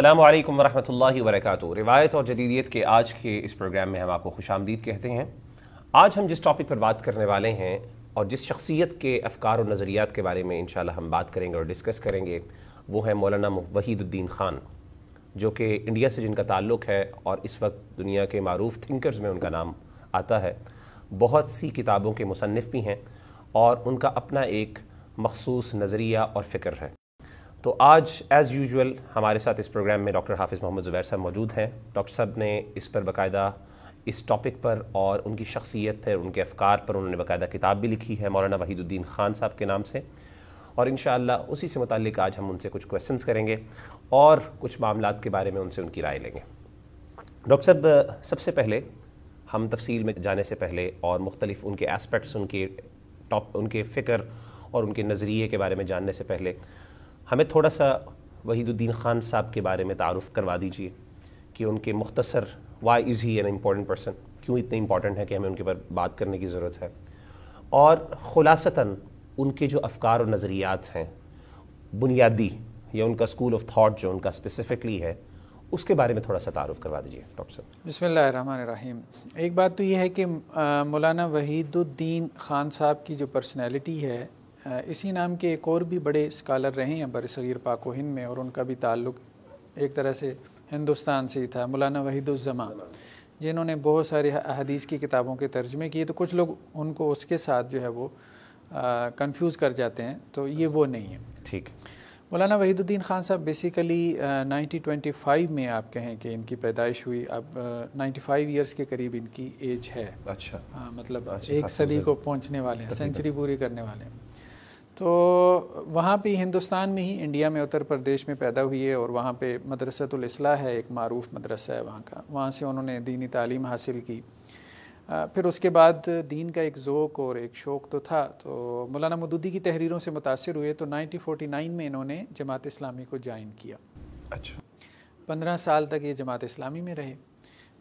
अल्लाम वरहमल वरक रिवायत और जदीदियत के आज के इस प्रोग्राम में हम आपको खुश आमदीद कहते हैं आज हम जिस टॉपिक पर बात करने वाले हैं और जिस शख्सियत के अफकार और नज़रियात के बारे में इन हम बात करेंगे और डिस्कस करेंगे वो है मौलाना वहीदुद्दीन ख़ान जो कि इंडिया से जिनका ताल्लुक़ है और इस वक्त दुनिया के मरूफ थिंकर्स में उनका नाम आता है बहुत सी किताबों के मुसनफ़ भी हैं और उनका अपना एक मखसूस नज़रिया और फ़िक्र है तो आज एज़ यूजुअल हमारे साथ इस प्रोग्राम में डॉक्टर हाफिज़ मोहम्मद ज़ुबैर साहब मौजूद हैं डॉक्टर साहब ने इस पर बाकायदा इस टॉपिक पर और उनकी शख्सियत पर उनके अफकार पर उन्होंने बाकायदा किताब भी लिखी है मौलाना वहीदुद्दीन ख़ान साहब के नाम से और इन उसी से मुतल आज हम उनसे कुछ क्वेश्चन करेंगे और कुछ मामला के बारे में उनसे उनकी राय लेंगे डॉक्टर साहब सबसे पहले हम तफसील में जाने से पहले और मुख्तलिफ उनके एस्पेक्ट्स उनके टॉप उनके फ़िक्र और उनके नज़रिए के बारे में जानने से पहले हमें थोड़ा सा वहीदुद्दीन ख़ान साहब के बारे में तारफ़ करवा दीजिए कि उनके मुख्तसर why is he an important person क्यों इतने इम्पॉर्टेंट है कि हमें उनके पर बात करने की ज़रूरत है और ख़ुलासता उनके जो अफकार और नज़रियात हैं बुनियादी या उनका स्कूल ऑफ थाट जो उनका स्पेसिफ़िकली है उसके बारे में थोड़ा सा तारुफ करवा दीजिए डॉक्टर साहब बिसमीम एक बात तो ये है कि मौलाना वहीदुद्दीन ख़ान साहब की जो पर्सनैलिटी है इसी नाम के एक और भी बड़े स्कॉलर रहे हैं बरसगीर पाक हिंद में और उनका भी ताल्लुक एक तरह से हिंदुस्तान से ही था मौलाना वहीदुलजमा जिन्होंने बहुत सारी अहदीस की किताबों के तर्जमे किए तो कुछ लोग उनको उसके साथ जो है वो कंफ्यूज कर जाते हैं तो ये वो नहीं है ठीक मौलाना वहीदुद्दीन ख़ान साहब बेसिकली नाइनटीन ट्वेंटी फाइव में आप कहें कि इनकी पैदाइश हुई अब नाइन्टी फाइव ईयर्स के करीब इनकी एज है अच्छा आ, हाँ, मतलब अच्छा, एक सदी को पहुंचने वाले हैं सेंचुरी पूरी करने वाले हैं तो वहाँ पे हिंदुस्तान में ही इंडिया में उत्तर प्रदेश में पैदा हुई है और वहाँ पे मदरसतुलसला है एक मरूफ मदरसा है वहाँ का वहाँ से उन्होंने दीनी तालीम हासिल की फिर उसके बाद दीन का एक जोक और एक शौक़ तो था तो मौलाना मदूदी की तहरीरों से मुतासर हुए तो 1949 में इन्होंने जमात इस्लामी को ज्वाइन किया अच्छा पंद्रह साल तक ये जमात इस्लामी में रहे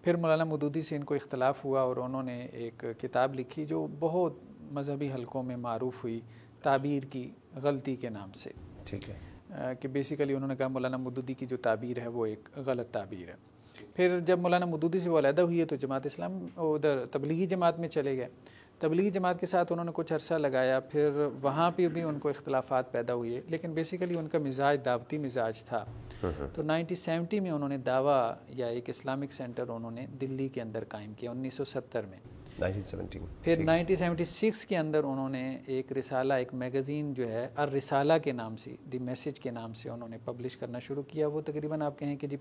फिर मौलाना मदूदी से इनको इख्तलाफ हुआ और उन्होंने एक किताब लिखी जो बहुत मजहबी हलकों में मरूफ हुई ताबीर की गलती के नाम से ठीक है कि बेसिकली उन्होंने कहा मौलाना मदूदी की जो ताबीर है वो एक गलत ताबीर है फिर जब मौलाना मदूदी से वो अलहदा है तो जमात इस्लाम उधर तबलीगी जमात में चले गए तबलीगी जमात के साथ उन्होंने कुछ अरसा लगाया फिर वहाँ पर भी उनको इख्तलाफात पैदा हुए लेकिन बेसिकली उनका मिजाज दावती मिजाज था हम्म। तो नाइनटीन सेवेंटी में उन्होंने दावा या एक इस्लामिक सेंटर उन्होंने दिल्ली के अंदर कायम किया उन्नीस सौ सत्तर में 1917 फिर 1976 के अंदर उन्होंने एक रिसाला एक मैगज़ीन जो है अर रिसाला के नाम से द मैसेज के नाम से उन्होंने पब्लिश करना शुरू किया वो तकरीबन आप कहें कि जी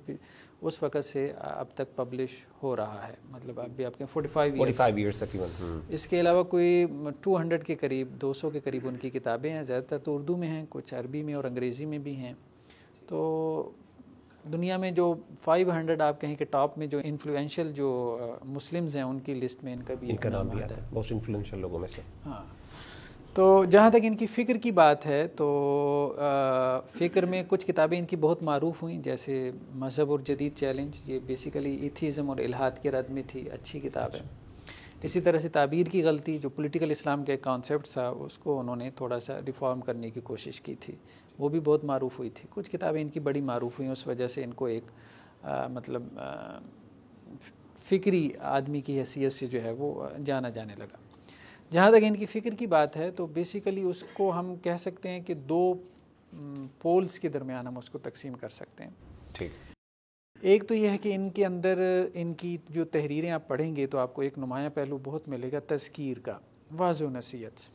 उस वक़्त से अब तक पब्लिश हो रहा है मतलब अब भी आप कहें फोर्टी फाइव ईयर्स तकरीबन हम्म। इसके अलावा कोई टू हंड्रेड के करीब दो सौ के करीब उनकी किताबें हैं ज़्यादातर तो उर्दू में हैं कुछ अरबी में और अंग्रेज़ी में भी हैं तो दुनिया में जो 500 आप कहें कि टॉप में जो इन्फ्लुएंशियल जो मुस्लिम्स uh, हैं उनकी लिस्ट में इनका भी इनका नाम भी आता है मोस्ट इन्फ्लुएंशियल लोगों में से हाँ तो जहाँ तक इनकी फ़िक्र की बात है तो uh, फ़िक्र में कुछ किताबें इनकी बहुत मरूफ़ हुई जैसे मज़हब और जदीद चैलेंज ये बेसिकली इथीज़म और इलाहात के रद में थी अच्छी किताब है अच्छा। इसी तरह से ताबीर की गलती जो पॉलिटिकल इस्लाम का एक कॉन्सेप्ट था उसको उन्होंने थोड़ा सा रिफॉर्म करने की कोशिश की थी वो भी बहुत मरूफ हुई थी कुछ किताबें इनकी बड़ी मरूफ हुई उस वजह से इनको एक आ, मतलब आ, फ़िक्री आदमी की हैसियत से जो है वो जाना जाने लगा जहाँ तक इनकी फ़िक्र की बात है तो बेसिकली उसको हम कह सकते हैं कि दो पोल्स के दरमियान हम उसको तकसीम कर सकते हैं ठीक एक तो यह है कि इनके अंदर इनकी जो तहरीरें आप पढ़ेंगे तो आपको एक नुमाया पहलू बहुत मिलेगा तस्कीर का वाज नसीहत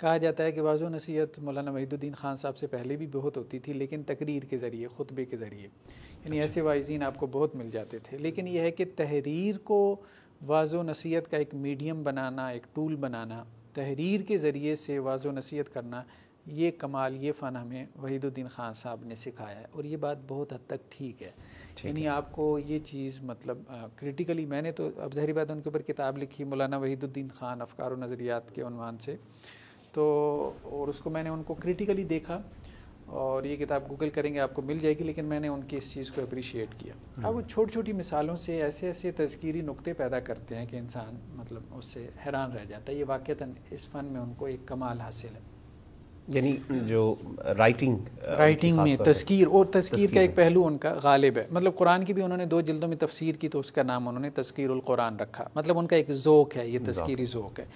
कहा जाता है कि वाजो नसीहत मौलाना वहीदुद्दीन खान साहब से पहले भी बहुत होती थी लेकिन तकरीर के ज़रिए ख़ुतबे के ज़रिए यानी अच्छा। ऐसे वाइजीन आपको बहुत मिल जाते थे लेकिन यह है कि तहरीर को वाजो नसीहत का एक मीडियम बनाना एक टूल बनाना तहरीर के ज़रिए से वाजो नसीहत करना ये कमाल ये फ़न हमें वहीदुद्दीन ख़ान साहब ने सिखाया है और ये बात बहुत हद तक ठीक है यानी आपको ये चीज़ मतलब क्रिटिकली मैंने तो अब जहरी बात उनके ऊपर किताब लिखी मौलाना वहीदुद्दीन ख़ान अफकार नज़रियात के अनवान से तो और उसको मैंने उनको क्रिटिकली देखा और ये किताब गूगल करेंगे आपको मिल जाएगी लेकिन मैंने उनकी इस चीज़ को अप्रिशिएट किया हम्म। अब वो छोटी छोटी मिसालों से ऐसे ऐसे तस्करी नुक्ते पैदा करते हैं कि इंसान मतलब उससे हैरान रह जाता है ये वाक़ता इस फ़न में उनको एक कमाल हासिल है यानी जो राइटिंग राइटिंग में तस्कीर और तस्कीर का एक पहलू उनका गालिब है मतलब कुरान की भी उन्होंने दो जल्दों में तफसीर की तो उसका नाम उन्होंने तस्क़ीर कुरान रखा मतलब उनका एक जोक है ये तस्कीरी ज़ोक है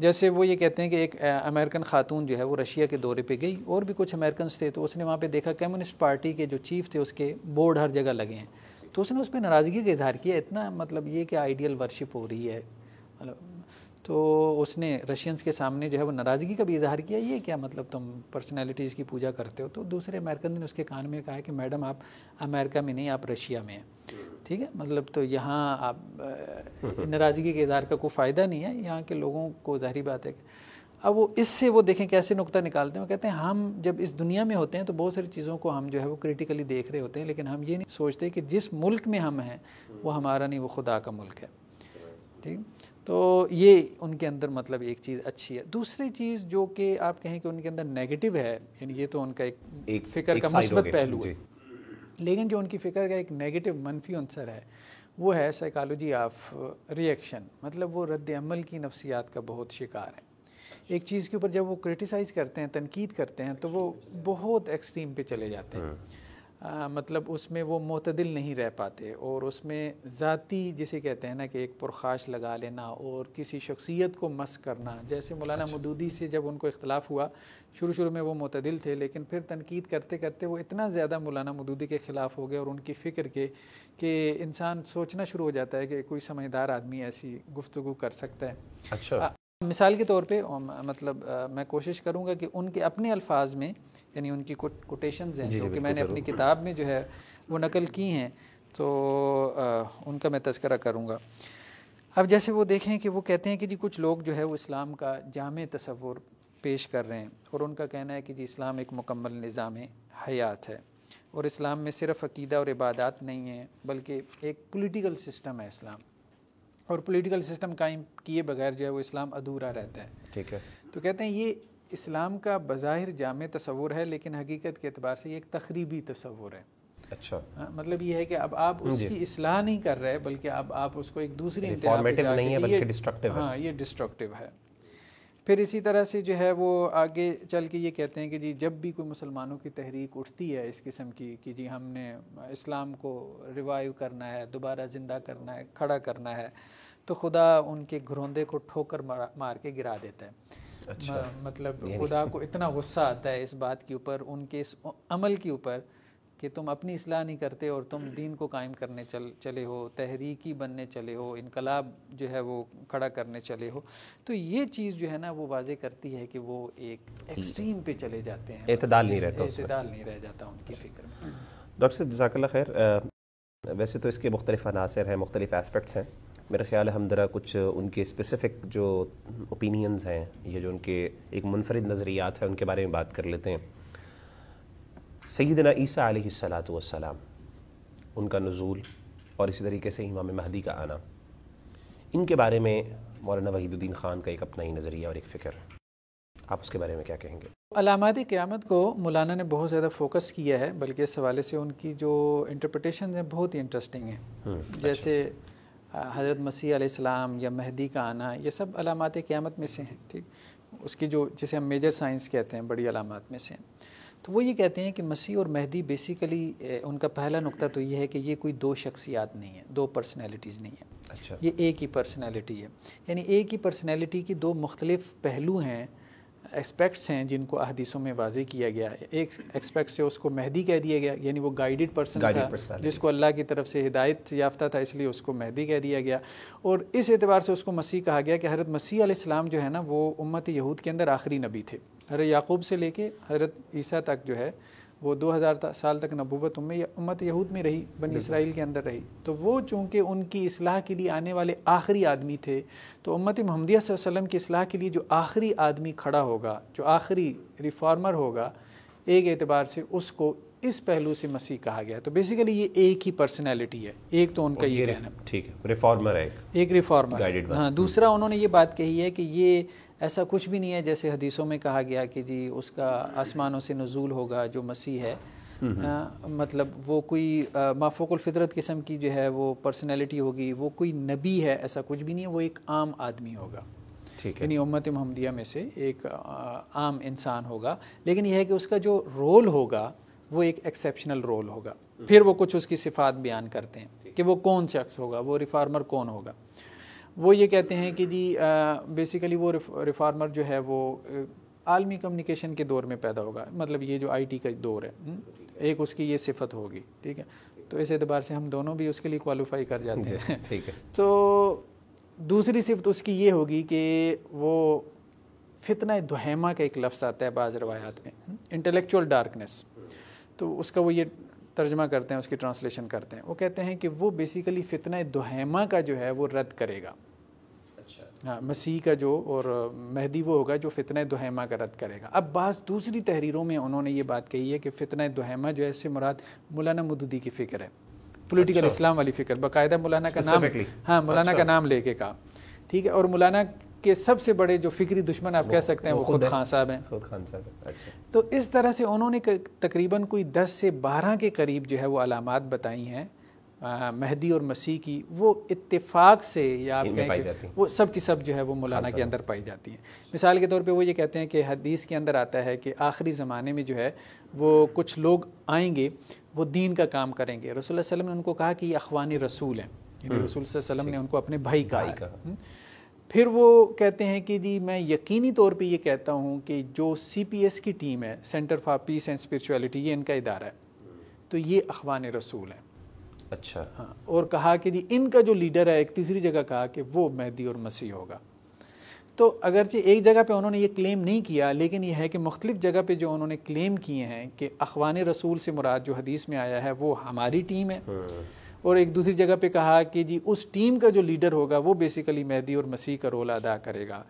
जैसे वो ये कहते हैं कि एक अमेरिकन खातून जो है वो रशिया के दौरे पे गई और भी कुछ अमेरिकन थे तो उसने वहाँ पे देखा कम्युनिस्ट पार्टी के जो चीफ थे उसके बोर्ड हर जगह लगे हैं तो उसने उस पर नाराज़गी का इजहार किया इतना मतलब ये कि आइडियल वर्शिप हो रही है मतलब तो उसने रशियंस के सामने जो है वो नाराज़गी का भी इजहार किया ये क्या मतलब तुम पर्सनैलिटीज़ की पूजा करते हो तो दूसरे अमेरिकन ने उसके कान में कहा कि मैडम आप अमेरिका में नहीं आप रशिया में हैं ठीक है मतलब तो यहाँ आप नाराज़गी के इजहार का कोई फ़ायदा नहीं है यहाँ के लोगों को ज़ाहरी बात है अब वो इससे वो देखें कैसे नुकता निकालते हैं वो कहते हैं हम जब इस दुनिया में होते हैं तो बहुत सारी चीज़ों को हम जो है वो क्रिटिकली देख रहे होते हैं लेकिन हम ये नहीं सोचते कि जिस मुल्क में हम हैं वो हमारा नहीं वो खुदा का मुल्क है ठीक तो ये उनके अंदर मतलब एक चीज़ अच्छी है दूसरी चीज़ जो कि आप कहें कि उनके अंदर नेगेटिव है यानी ये तो उनका एक, एक फ़िक्र का मस्बत पहलू है लेकिन जो उनकी फ़िक्र का एक नेगेटिव मनफी अंसर है वो है साइकोलॉजी ऑफ रिएक्शन मतलब वो रद्द अमल की नफसियात का बहुत शिकार है एक चीज़ के ऊपर जब वो क्रिटिसाइज़ करते हैं तनकीद करते हैं तो वो बहुत एक्सट्रीम पे चले जाते हैं हाँ। आ, मतलब उसमें वो मतदिल नहीं रह पाते और उसमें ज़ाती जिसे कहते हैं ना कि एक पुरखाश लगा लेना और किसी शख्सियत को मस करना जैसे मौलाना अच्छा। मदूदी से जब उनको इख्तलाफ हुआ शुरू शुरू में वो मतदिल थे लेकिन फिर तनकीद करते करते वो इतना ज़्यादा मौलाना मदूदी के ख़िलाफ़ हो गए और उनकी फ़िक्र के कि इंसान सोचना शुरू हो जाता है कि कोई समझदार आदमी ऐसी गुफ्तु कर सकता है अच्छा आ, मिसाल के तौर पर मतलब आ, मैं कोशिश करूँगा कि उनके अपने अल्फाज में यानी उनकी कोटेशन हैं जो कि मैंने अपनी किताब में जो है वो नकल की हैं तो आ, उनका मैं तस्करा करूँगा अब जैसे वो देखें कि वो कहते हैं कि जी कुछ लोग जो है वो इस्लाम का जाम तस्वुर पेश कर रहे हैं और उनका कहना है कि जी इस्लाम एक मुकम्मल निज़ाम हयात है और इस्लाम में सिर्फ अकीदा और इबादत नहीं है बल्कि एक पॉलिटिकल सिस्टम है इस्लाम और पॉलिटिकल सिस्टम कायम किए बगैर जो है वो इस्लाम अधूरा रहता है ठीक है तो कहते हैं ये इस्लाम का बज़ाहिर जाम तस्वूर है लेकिन हकीकत के अतबार से ये एक तकरीबी तस्वूर है अच्छा आ, हाँ, मतलब ये है कि अब आप उसकी असलाह नहीं कर रहे बल्कि अब आप उसको एक दूसरी नहीं है हाँ ये डिस्ट्रक्टिव है फिर इसी तरह से जो है वो आगे चल के ये कहते हैं कि जी जब भी कोई मुसलमानों की तहरीक उठती है इस किस्म की कि जी हमने इस्लाम को रिवाइव करना है दोबारा ज़िंदा करना है खड़ा करना है तो खुदा उनके घरोंदे को ठोकर मार के गिरा देता है अच्छा। म, मतलब खुदा को इतना गुस्सा आता है इस बात के ऊपर उनके इस अमल के ऊपर कि तुम अपनी असलाह नहीं करते और तुम दीन को कायम करने चल चले हो तहरीकी बनने चले हो इनकलाब जो है वो खड़ा करने चले हो तो ये चीज़ जो है ना वो वाजे करती है कि वो एक एक्सट्रीम पे चले जाते हैं एतदाल नहीं रहता एतदाल नहीं रह जाता उनकी फ़िक्र में डॉक्टर साहब जजाकल्ला खैर वैसे तो इसके मुख्तलिफ अनासर हैं मुख्तलिफ एस्पेक्ट्स हैं मेरा ख्याल है हम ज़रा कुछ उनके स्पेसिफिक जो ओपिनियंस हैं ये जो उनके एक मुनफरद नज़रियात हैं उनके बारे में बात कर लेते हैं सईदना ईसा सलात वसलाम उनका नज़ूल और इसी तरीके से इमाम महदी का आना इनके बारे में मौलाना वहीदुद्दीन ख़ान का एक अपना ही नज़रिया और एक फ़िक्र आप उसके बारे में क्या कहेंगे अलामत क़्यामत को मौलाना ने बहुत ज़्यादा फोकस किया है बल्कि इस हवाले से उनकी जो इंटरप्रटेशन हैं बहुत ही इंटरेस्टिंग हैं हम्म, जैसे अच्छा। हाँ, हज़रत मसीह आसमाम या महदी का आना ये सब अलामत क़्यामत में से हैं ठीक उसकी जो जिसे हम मेजर साइंस कहते हैं बड़ी अलामत में से हैं तो वो ये कहते हैं कि मसीह और महदी बेसिकली उनका पहला नुकता तो ये है कि ये कोई दो शख्सियात नहीं है दो पर्सनैलिटीज़ नहीं है अच्छा ये एक ही पर्सनैलिटी है यानी एक ही पर्सनैलिटी की दो मुख्तलिफ पहलू हैं एक्सपेक्ट्स हैं जिनको अहदीसों में वाजे किया गया एक एक्सपेक्ट से उसको मेहदी कह दिया गया यानी वो गाइडेड पर्सन था जिसको अल्लाह की तरफ से हिदायत याफ्ता था इसलिए उसको मेहदी कह दिया गया और इस एतबार से उसको मसीह कहा गया कि हज़रत मसीह आसमाम जो है ना वो उम्मत यहूद के अंदर आखिरी नबी थे हर याकूब से लेके हज़रत ईसा तक जो है वो 2000 साल तक नबूबत उम्म उम्मत यहूद में रही बन इसराइल के अंदर रही तो वो चूँकि उनकी असलाह के लिए आने वाले आखिरी आदमी थे तो उम्मत महमदिया वसल्लम की असलाह के लिए जो आखिरी आदमी खड़ा होगा जो आखिरी रिफॉर्मर होगा एक एतबार से उसको इस पहलू से मसीह कहा गया तो बेसिकली ये एक ही पर्सनैलिटी है एक तो उनका ये कहना ठीक है रिफॉर्मर है एक रिफॉर्मर हाँ हम्म। दूसरा उन्होंने ये बात कही है कि ये ऐसा कुछ भी नहीं है जैसे हदीसों में कहा गया कि जी उसका आसमानों से नजूल होगा जो मसीह है आ, हम्म, हम्म। मतलब वो कोई फितरत किस्म की जो है वो पर्सनैलिटी होगी वो कोई नबी है ऐसा कुछ भी नहीं है वो एक आम आदमी होगा यानी उम्मत महमदिया में से एक आम इंसान होगा लेकिन यह है कि उसका जो रोल होगा वो एक एक्सेप्शनल रोल होगा हम्म। फिर वो कुछ उसकी सिफात बयान करते हैं कि वो कौन शख्स होगा वो रिफार्मर कौन होगा वो ये कहते हैं कि जी बेसिकली वो रिफार्मर जो है वो आलमी कम्युनिकेशन के दौर में पैदा होगा मतलब ये जो आईटी का दौर है हम्म, एक उसकी ये सिफत होगी ठीक है तो इस एतबार से हम दोनों भी उसके लिए क्वालिफाई कर जाते हैं ठीक है तो दूसरी सिफत उसकी ये होगी कि वो फितना दुहैमा का एक लफ्ज़ आता है बाज़ रवायात में इंटेलेक्चुअल हम्म, डार्कनेस तो उसका वो ये तर्जमा करते हैं उसकी ट्रांसलेशन करते हैं वो कहते हैं कि वो बेसिकली फितना दुहैमा का जो है वो रद्द करेगा अच्छा हाँ मसीह का जो और महदी वो होगा जो फितना दुहैमा का रद्द करेगा अब बाज़ दूसरी तहरीरों में उन्होंने ये बात कही है कि फितना दुहैमा जो है इससे मुराद मौलाना मदूदी की फ़िक्र है पोलिटिकल अच्छा। इस्लाम वाली फ़िक्र बाकायदा मौलाना का नाम हाँ मौलाना अच्छा। का नाम लेके कहा ठीक है और मौलाना के सबसे बड़े जो फिक्री दुश्मन आप कह सकते हैं वो, वो खुद खान साहब हैं खुद खान साहब अच्छा तो इस तरह से उन्होंने तकरीबन कोई दस से बारह के करीब जो है वो अलामत बताई हैं महदी और मसीह की वो इत्तेफाक से या आप कहें वो सब की सब जो है वो मौलाना के अंदर पाई जाती हैं मिसाल के तौर पे वो ये कहते हैं कि हदीस के अंदर आता है कि आखिरी ज़माने में जो है वो कुछ लोग आएंगे वो दीन का काम करेंगे रसोल वसलम ने उनको कहा कि ये अखवान रसूल हैं हम्म। रसूल वसलम ने उनको अपने भाई कहा फिर वो कहते हैं कि जी मैं यकीनी तौर पे ये कहता हूँ कि जो एस की टीम है centre for peace and spirituality ये इनका इदारा है तो ये अखवान रसूल हैं अच्छा हाँ और कहा कि जी इनका जो लीडर है एक तीसरी जगह कहा कि वो मेहदी और मसीह होगा तो अगरचे एक जगह पे उन्होंने ये क्लेम नहीं किया लेकिन यह है कि मुख्तलि जगह पे जो उन्होंने क्लेम किए हैं कि अखवान रसूल से मुराद जो हदीस में आया है वो हमारी टीम है हम्म। और एक दूसरी जगह पे कहा कि जी उस टीम का जो लीडर होगा वो बेसिकली मेहदी और मसीह का रोल अदा करेगा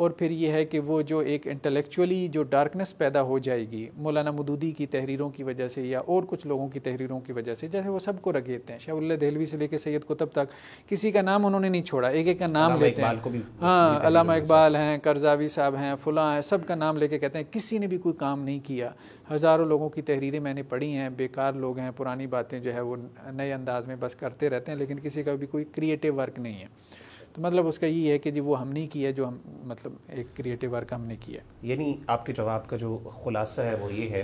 और फिर यह है कि वो जो एक इंटेलेक्चुअली जो डार्कनेस पैदा हो जाएगी मौलाना मदूदी की तहरीरों की वजह से या और कुछ लोगों की तहरीरों की वजह से जैसे वो सबको रख देते हैं शाह दहलवी से लेकर सैयद कुतब तक किसी का नाम उन्होंने नहीं छोड़ा एक एक का नाम लेते हैं हाँ अलामा इकबाल हैं करजावी साहब हैं फुला हैं सब का नाम लेके कहते हैं किसी ने भी कोई काम नहीं किया हज़ारों लोगों की तहरीरें मैंने पढ़ी हैं बेकार लोग हैं पुरानी बातें जो है वो नए अंदाज में बस करते रहते हैं लेकिन किसी का भी कोई क्रिएटिव वर्क नहीं है तो मतलब उसका ये है कि जी वो हमने किया जो हम मतलब एक क्रिएटिव वर्क हमने किया यानी आपके जवाब का जो खुलासा है वो ये है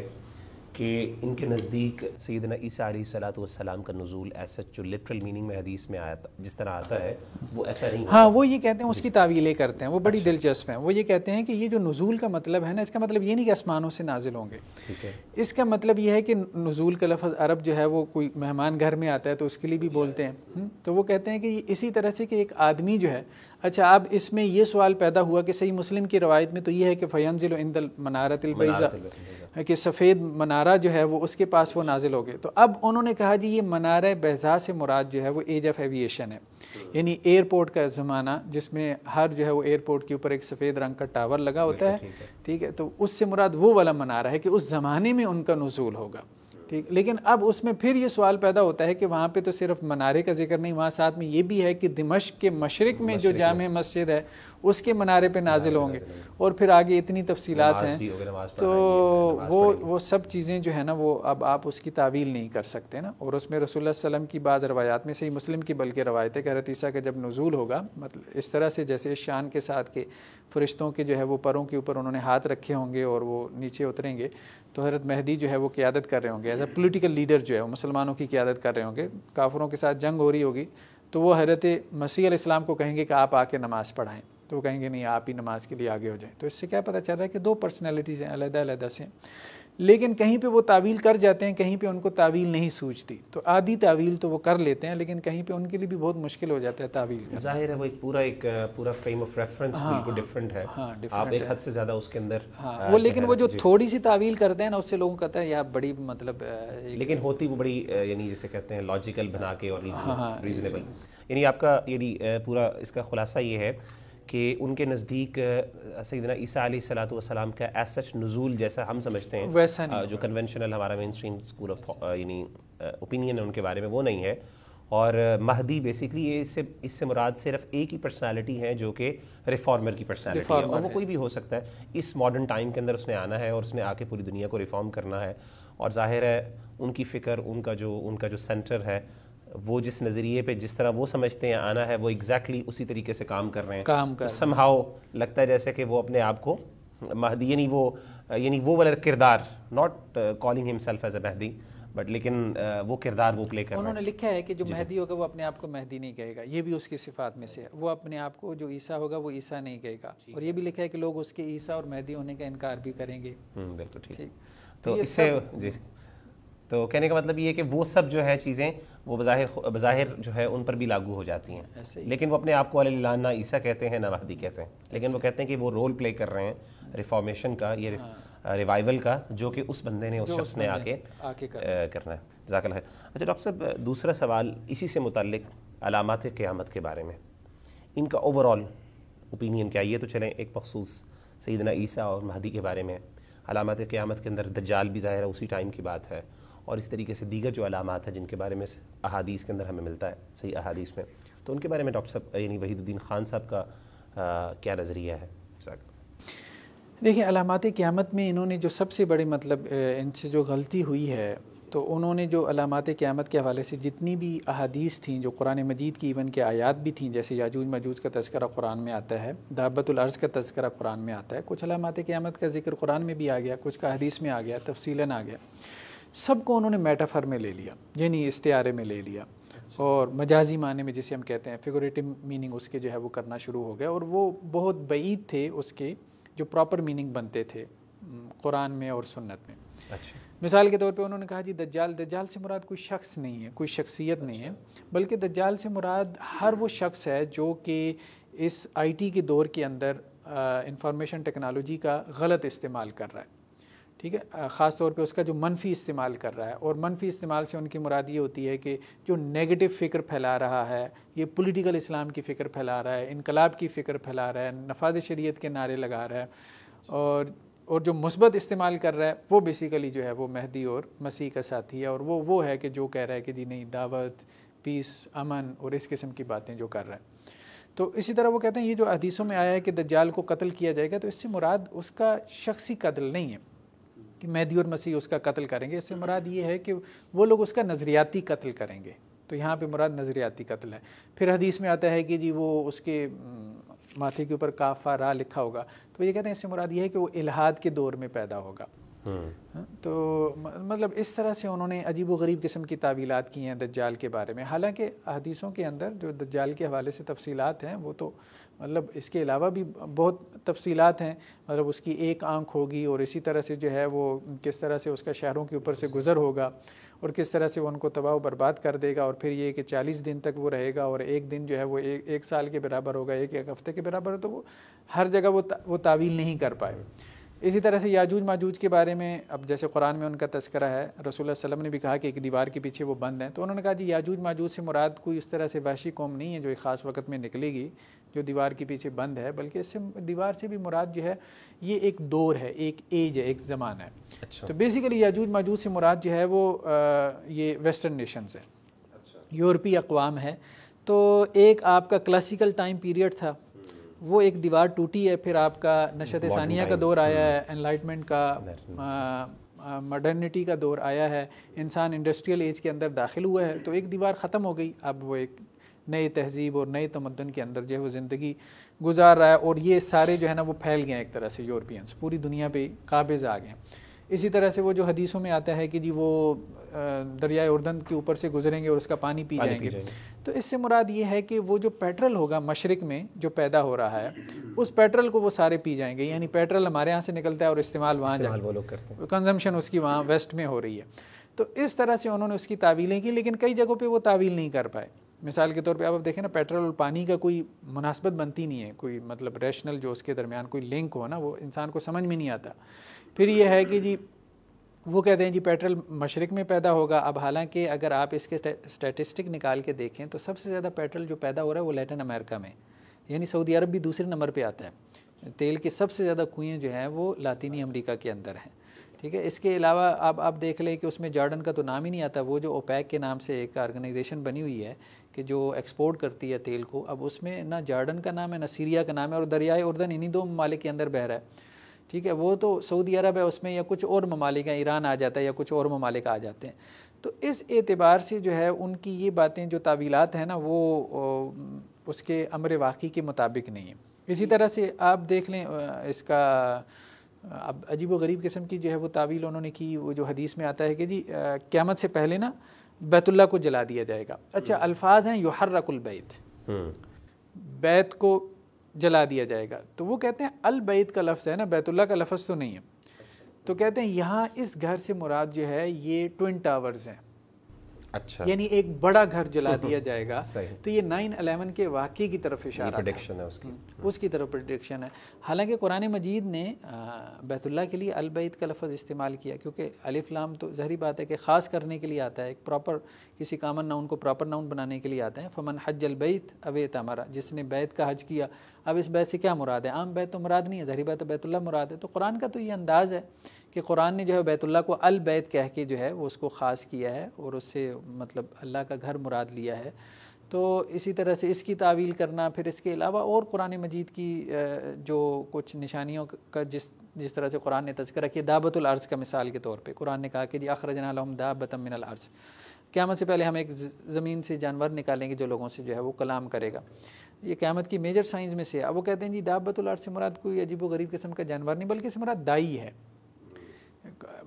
कि इनके नज़दीक सैदना ईसा अली सलाम का नज़ूल ऐसा जो लिटरल मीनिंग में हदीस में आया जिस तरह आता है वो ऐसा नहीं हाँ वो ये कहते हैं उसकी तावीलें करते हैं वो बड़ी अच्छा। दिलचस्प हैं वो ये कहते हैं कि ये जो नज़ूल का मतलब है ना इसका मतलब ये नहीं कि आसमानों से नाजिल होंगे ठीक है इसका मतलब यह है कि नज़ूल का लफज अरब जो है वो कोई मेहमान घर में आता है तो उसके लिए भी बोलते हैं हम्म, तो वो कहते हैं कि इसी तरह से कि एक आदमी जो है अच्छा अब इसमें यह सवाल पैदा हुआ कि सही मुस्लिम की रवायत में तो ये है कि फ़ैनजिल इंदल मनारतलबैज़ा कि सफ़ेद मनारा जो है वो उसके पास वो नाजिल हो गए तो अब उन्होंने कहा जी ये मनारा बैज़ा से मुराद जो है वो एज ऑफ़ एविएशन है यानी एयरपोर्ट का ज़माना जिसमें हर जो है वो एयरपोर्ट के ऊपर एक सफ़ेद रंग का टावर लगा होता है ठीक है तो उससे मुराद वो वाला मनारा है कि उस ज़माने में उनका नजूल होगा ठीक लेकिन अब उसमें फिर ये सवाल पैदा होता है कि वहाँ पे तो सिर्फ मनारे का जिक्र नहीं वहाँ साथ में ये भी है कि दिमश के मशरक में जो जाम मस्जिद है उसके मनारे पे नाजिल होंगे और फिर आगे इतनी तफसीलात हैं तो वो वो सब चीज़ें जो है ना वो अब आप उसकी तावील नहीं कर सकते ना और उसमें रसोल्ला वसलम की बाद रवायात में सही मुस्लिम की बल्कि रवायत कह रतीसा का जब नज़ूल होगा मतलब इस तरह से जैसे शान के साथ के फरिश्तों के जो है वो परों के ऊपर उन्होंने हाथ रखे होंगे और वो नीचे उतरेंगे तो हजरत महदी जो है वो क्यादत कर रहे होंगे एज ए पोलिटिकल लीडर जो है वो मुसलमानों की क्यादत कर रहे होंगे काफरों के साथ जंग हो रही होगी तो वो हजरत मसीह इस्लाम को कहेंगे कि आप आके नमाज़ पढ़ाएँ तो वो कहेंगे नहीं आप ही नमाज के लिए आगे हो जाएं तो इससे क्या पता चल रहा है कि दो पर्सनैलिटीज़ हैं अलग अलग से लेकिन कहीं पे वो तावील कर जाते हैं कहीं पे उनको तावील नहीं सूझती तो आधी तावील तो वो कर लेते हैं लेकिन कहीं पे उनके लिए भी बहुत मुश्किल हो जाता है तावील का जाहिर है वो एक पूरा एक पूरा फ्रेम ऑफ रेफरेंस बिल्कुल डिफरेंट है हाँ, डिफरेंट आप एक हद से ज़्यादा उसके अंदर हाँ, वो लेकिन वो जो थोड़ी सी तावील करते हैं ना उससे लोगों को कहते हैं यार बड़ी मतलब लेकिन होती वो बड़ी यानी जैसे कहते हैं लॉजिकल बना के और रीजनेबल हाँ, हाँ, यानी आपका यानी पूरा इसका खुलासा ये है कि उनके नज़दीक सैदना ईसा सलात वसलाम का एज सच नज़ूल जैसा हम समझते हैं वैसा नहीं जो कन्वेंशनल हमारा मेन स्ट्रीम स्कूल ऑफ यानी ओपिनियन है उनके बारे में वो नहीं है और महदी बेसिकली ये इससे इससे मुराद सिर्फ एक ही पर्सनालिटी है जो कि रिफॉर्मर की पर्सनालिटी है और वो कोई भी हो सकता है इस मॉडर्न टाइम के अंदर उसने आना है और उसने आके पूरी दुनिया को रिफॉर्म करना है और जाहिर है उनकी फ़िक्र उनका जो उनका जो सेंटर है वो जिस नज़रिए पे जिस तरह वो समझते हैं आना है वो एग्जैक्टली exactly उसी तरीके से काम कर रहे हैं काम कर समहाओ तो लगता है जैसे कि वो अपने आप को महदी यानी वो यानी वो वाला किरदार not calling himself as a महदी बट लेकिन uh, वो किरदार वो प्ले कर उन्होंने लिखा है कि जो महदी होगा वो अपने आप को महदी नहीं कहेगा ये भी उसकी सिफात में से है वो अपने आप को जो ईसा होगा वो ईसा नहीं कहेगा और ये भी लिखा है कि लोग उसके ईसा और महदी होने का इनकार भी करेंगे हम्म, बिल्कुल ठीक तो, तो इससे जी तो कहने का मतलब ये कि वो सब जो है चीज़ें वो बज़ाहिर बज़ाहिर जो है उन पर भी लागू हो जाती हैं लेकिन वो अपने आप को ला ना ईसा कहते हैं ना महदी कहते हैं लेकिन वो कहते हैं कि वो रोल प्ले कर रहे हैं रिफॉर्मेशन का ये रिवाइवल हाँ। uh, का जो कि उस बंदे ने उस शख्स ने आके, आके uh, करना है जाकल है अच्छा डॉक्टर साहब uh, दूसरा सवाल इसी से मुतक अलामत क़्यामत के बारे में इनका ओवरऑल ओपिनियन क्या ये तो चलें एक मखसूस सईदना ईसा और महदी के बारे में अलामत क़्यामत के अंदर दज्जाल भी ज़ाहिर है उसी टाइम की बात है और इस तरीके से दीगर जो अलामत हैं जिनके बारे में अहादीस के अंदर हमें मिलता है सही अहादीस में तो उनके बारे में डॉक्टर साहब यानी वहीदुद्दीन खान साहब का आ, क्या नज़रिया है देखिए अलामत क़्यामत में इन्होंने जो सबसे बड़े मतलब इनसे जो गलती हुई है तो उन्होंने जो अलामत क़्यामत के हवाले से जितनी भी अहादीस थी जो कुरान मजीद की इवन के आयात भी थी जैसे याजूज मजूज का तस्करा कुरान में आता है दाबतुलर्ज़ का तस्करा कुरान में आता है कुछ अलामत क़्यामत का जिक्र कुरान में भी आ गया कुछ का हदीस में आ गया तफसीला आ गया सबको उन्होंने मेटाफर में ले लिया यानी इस्तारे में ले लिया अच्छा। और मजाजी माने में जिसे हम कहते हैं फिगोरेटिव मीनिंग उसके जो है वो करना शुरू हो गया और वो बहुत बईद थे उसके जो प्रॉपर मीनिंग बनते थे कुरान में और सुन्नत में अच्छा। मिसाल के तौर पे उन्होंने कहा जी दज्जाल दज्जाल से मुराद कोई शख्स नहीं है कोई शख्सियत अच्छा। नहीं है अच्छा। बल्कि दज्जाल से मुराद हर वो शख्स है जो कि इस आईटी के दौर के अंदर इंफॉर्मेशन टेक्नोलॉजी का गलत इस्तेमाल कर रहा है ठीक है ख़ास तौर पे उसका जो मनफी इस्तेमाल कर रहा है और मनफी इस्तेमाल से उनकी मुराद ये होती है कि जो नेगेटिव फ़िक्र फैला रहा है ये पॉलिटिकल इस्लाम की फ़िक्र फैला रहा है इनकलाब की फ़िक्र फैला रहा है नफाद शरीत के नारे लगा रहा है और और जो मुस्बत इस्तेमाल कर रहा है वो बेसिकली जो है वो मेहदी और मसीह का साथी है और वो वो है कि जो कह रहा है कि जी नहीं दावत पीस अमन और इस किस्म की बातें जो कर रहे हैं तो इसी तरह वो कहते हैं ये जो हदीसों में आया है कि दज्जाल को कत्ल किया जाएगा तो इससे मुराद उसका शख्सी कत्ल नहीं है कि मेहदी और मसीह उसका कत्ल करेंगे इससे मुराद ये है कि वो लोग उसका नज़रियाती कत्ल करेंगे तो यहाँ पे मुराद नज़रियाती कत्ल है फिर हदीस में आता है कि जी वो उसके माथे के ऊपर काफ़ा रा लिखा होगा तो ये कहते हैं इससे मुराद ये है कि वो इलाहाद के दौर में पैदा होगा हम्म। हाँ, तो मतलब इस तरह से उन्होंने अजीब गरीब किस्म की तावीलत की हैं दज्जाल के बारे में हालांकि हदीसों के अंदर जो दज्जाल के हवाले से तफसीलात हैं वो तो मतलब इसके अलावा भी बहुत तफसीलात हैं मतलब उसकी एक आंख होगी और इसी तरह से जो है वो किस तरह से उसका शहरों के ऊपर से गुज़र होगा और किस तरह से वो उनको तबाह बर्बाद कर देगा और फिर ये कि चालीस दिन तक वो रहेगा और एक दिन जो है वो एक एक साल के बराबर होगा एक एक हफ्ते के बराबर तो वो हर जगह वो ता, वो तावील नहीं कर पाए इसी तरह से याजूज माजूज के बारे में अब जैसे कुरान में उनका तस्करा है रसूल वसलम ने भी कहा कि एक दीवार के पीछे वो बंद हैं तो उन्होंने कहा कि याजूज माजूज से मुराद कोई इस तरह से वहशी कौम नहीं है जो एक ख़ास वक्त में निकलेगी जो दीवार के पीछे बंद है बल्कि इससे दीवार से भी मुराद जो है ये एक दौर है एक एज है एक ज़माना है अच्छा। तो बेसिकली याजूज माजूज से मुराद जो है वो आ, ये वेस्टर्न नेशनस है अच्छा। यूरोपीय अकवाम है तो एक आपका क्लासिकल टाइम पीरियड था वो एक दीवार टूटी है फिर आपका नशत सानिया का दौर आया हम्म। है एनलाइटमेंट का मॉडर्निटी का दौर आया है इंसान इंडस्ट्रियल एज के अंदर दाखिल हुआ है तो एक दीवार ख़त्म हो गई अब वो एक नए तहजीब और नए तमदन के अंदर जो है वो ज़िंदगी गुजार रहा है और ये सारे जो है ना वो फैल गए हैं एक तरह से यूरोपियंस पूरी दुनिया पे काबिज़ आ गए हैं इसी तरह से वो जो हदीसों में आता है कि जी वो दरियाए उर्दन के ऊपर से गुजरेंगे और उसका पानी पी पानी जाएंगे पी तो इससे मुराद ये है कि वो जो पेट्रोल होगा मशरक़ में जो पैदा हो रहा है उस पेट्रोल को वो सारे पी जाएंगे यानी पेट्रोल हमारे यहाँ से निकलता है और इस्तेमाल वहाँ जाए कंजम्पशन उसकी वहाँ वेस्ट में हो रही है तो इस तरह से उन्होंने उसकी तावीलें की लेकिन कई जगहों पर वो तावील नहीं कर पाए मिसाल के तौर पे आप देखें ना पेट्रोल और पानी का कोई मुनासबत बनती नहीं है कोई मतलब रैशनल जो उसके दरमियान कोई लिंक हो ना वो इंसान को समझ में नहीं आता फिर ये है कि जी वो कहते हैं जी पेट्रोल मशरक़ में पैदा होगा अब हालांकि अगर आप इसके स्टैटिस्टिक निकाल के देखें तो सबसे ज़्यादा पेट्रोल जो पैदा हो रहा है वो लेटिन अमेरिका में यानी सऊदी अरब भी दूसरे नंबर पर आता है तेल के सबसे ज़्यादा कुएँ जो हैं वो लातीनी अमरीका के अंदर हैं ठीक है इसके अलावा अब आप, आप देख लें कि उसमें जॉर्डन का तो नाम ही नहीं आता वो जो ओपैक के नाम से एक ऑर्गेनाइजेशन बनी हुई है कि जो एक्सपोर्ट करती है तेल को अब उसमें ना जार्डन का नाम है ना सीरिया का नाम है और दरियाए उर्दन इन्हीं दो ममालिक के अंदर बह रहा है ठीक है वो तो सऊदी अरब है उसमें या कुछ और ममालिक हैं ईरान आ जाता है या कुछ और ममालिक आ जाते हैं तो इस एतबार से जो है उनकी ये बातें जो तावीलत हैं ना वो उसके अमर वाक़ी के मुताबिक नहीं है इसी तरह से आप देख लें इसका अब अजीब व गरीब किस्म की जो है वो तावील उन्होंने की वो जो हदीस में आता है कि जी क्यामत से पहले ना बैतुल्ला को जला दिया जाएगा अच्छा हम्म। अल्फाज हैं युहर्रकुल हम्म। बैत को जला दिया जाएगा तो वो कहते हैं अलबैत का लफ्ज़ है ना बैतुल्ला का लफ्ज़ तो नहीं है तो कहते हैं यहाँ इस घर से मुराद जो है ये ट्विन टावर्स हैं अच्छा यानी एक बड़ा घर जला दिया जाएगा तो ये नाइन अलेवन के वाक़े की तरफ इशारा प्रोडिक्शन है उसकी हम्म, उसकी तरफ प्रोडिक्शन है हालांकि कुरान मजीद ने बैतुल्ला के लिए अलबैत का लफ्ज़ इस्तेमाल किया क्योंकि लाम तो जहरी बात है कि ख़ास करने के लिए आता है एक प्रॉपर किसी कामन नाउन को प्रॉपर नाउन बनाने के लिए आता है फमन हज अलबैत अवे तमारा जिसने बैत का हज किया अब इस बैत से क्या मुराद है आम बैत तो मुराद नहीं है जहरी बात तो बैतुल्ला मुराद है तो कुरान का तो ये अंदाज़ है कि कुरान ने जो है बैतुल्ला को अल बैत कह के जो है वो उसको ख़ास किया है और उससे मतलब अल्लाह का घर मुराद लिया है तो इसी तरह से इसकी तावील करना फिर इसके अलावा और कुरान मजीद की जो कुछ निशानियों का जिस जिस तरह से कुरान ने तस्करा किया अर्ज का मिसाल के तौर पे कुरान ने कहा कि जी अखरजनालम दाबतमिन अर्ज क़्यामत से पहले हम एक ज़मीन से जानवर निकालेंगे जो लोगों से जो है वो कलाम करेगा ये क़्यामत की मेजर साइंस में से अब वो कहते हैं जी अर्ज से मुराद कोई अजीब व गरीब किस्म का जानवर नहीं बल्कि इस मुराद दाई है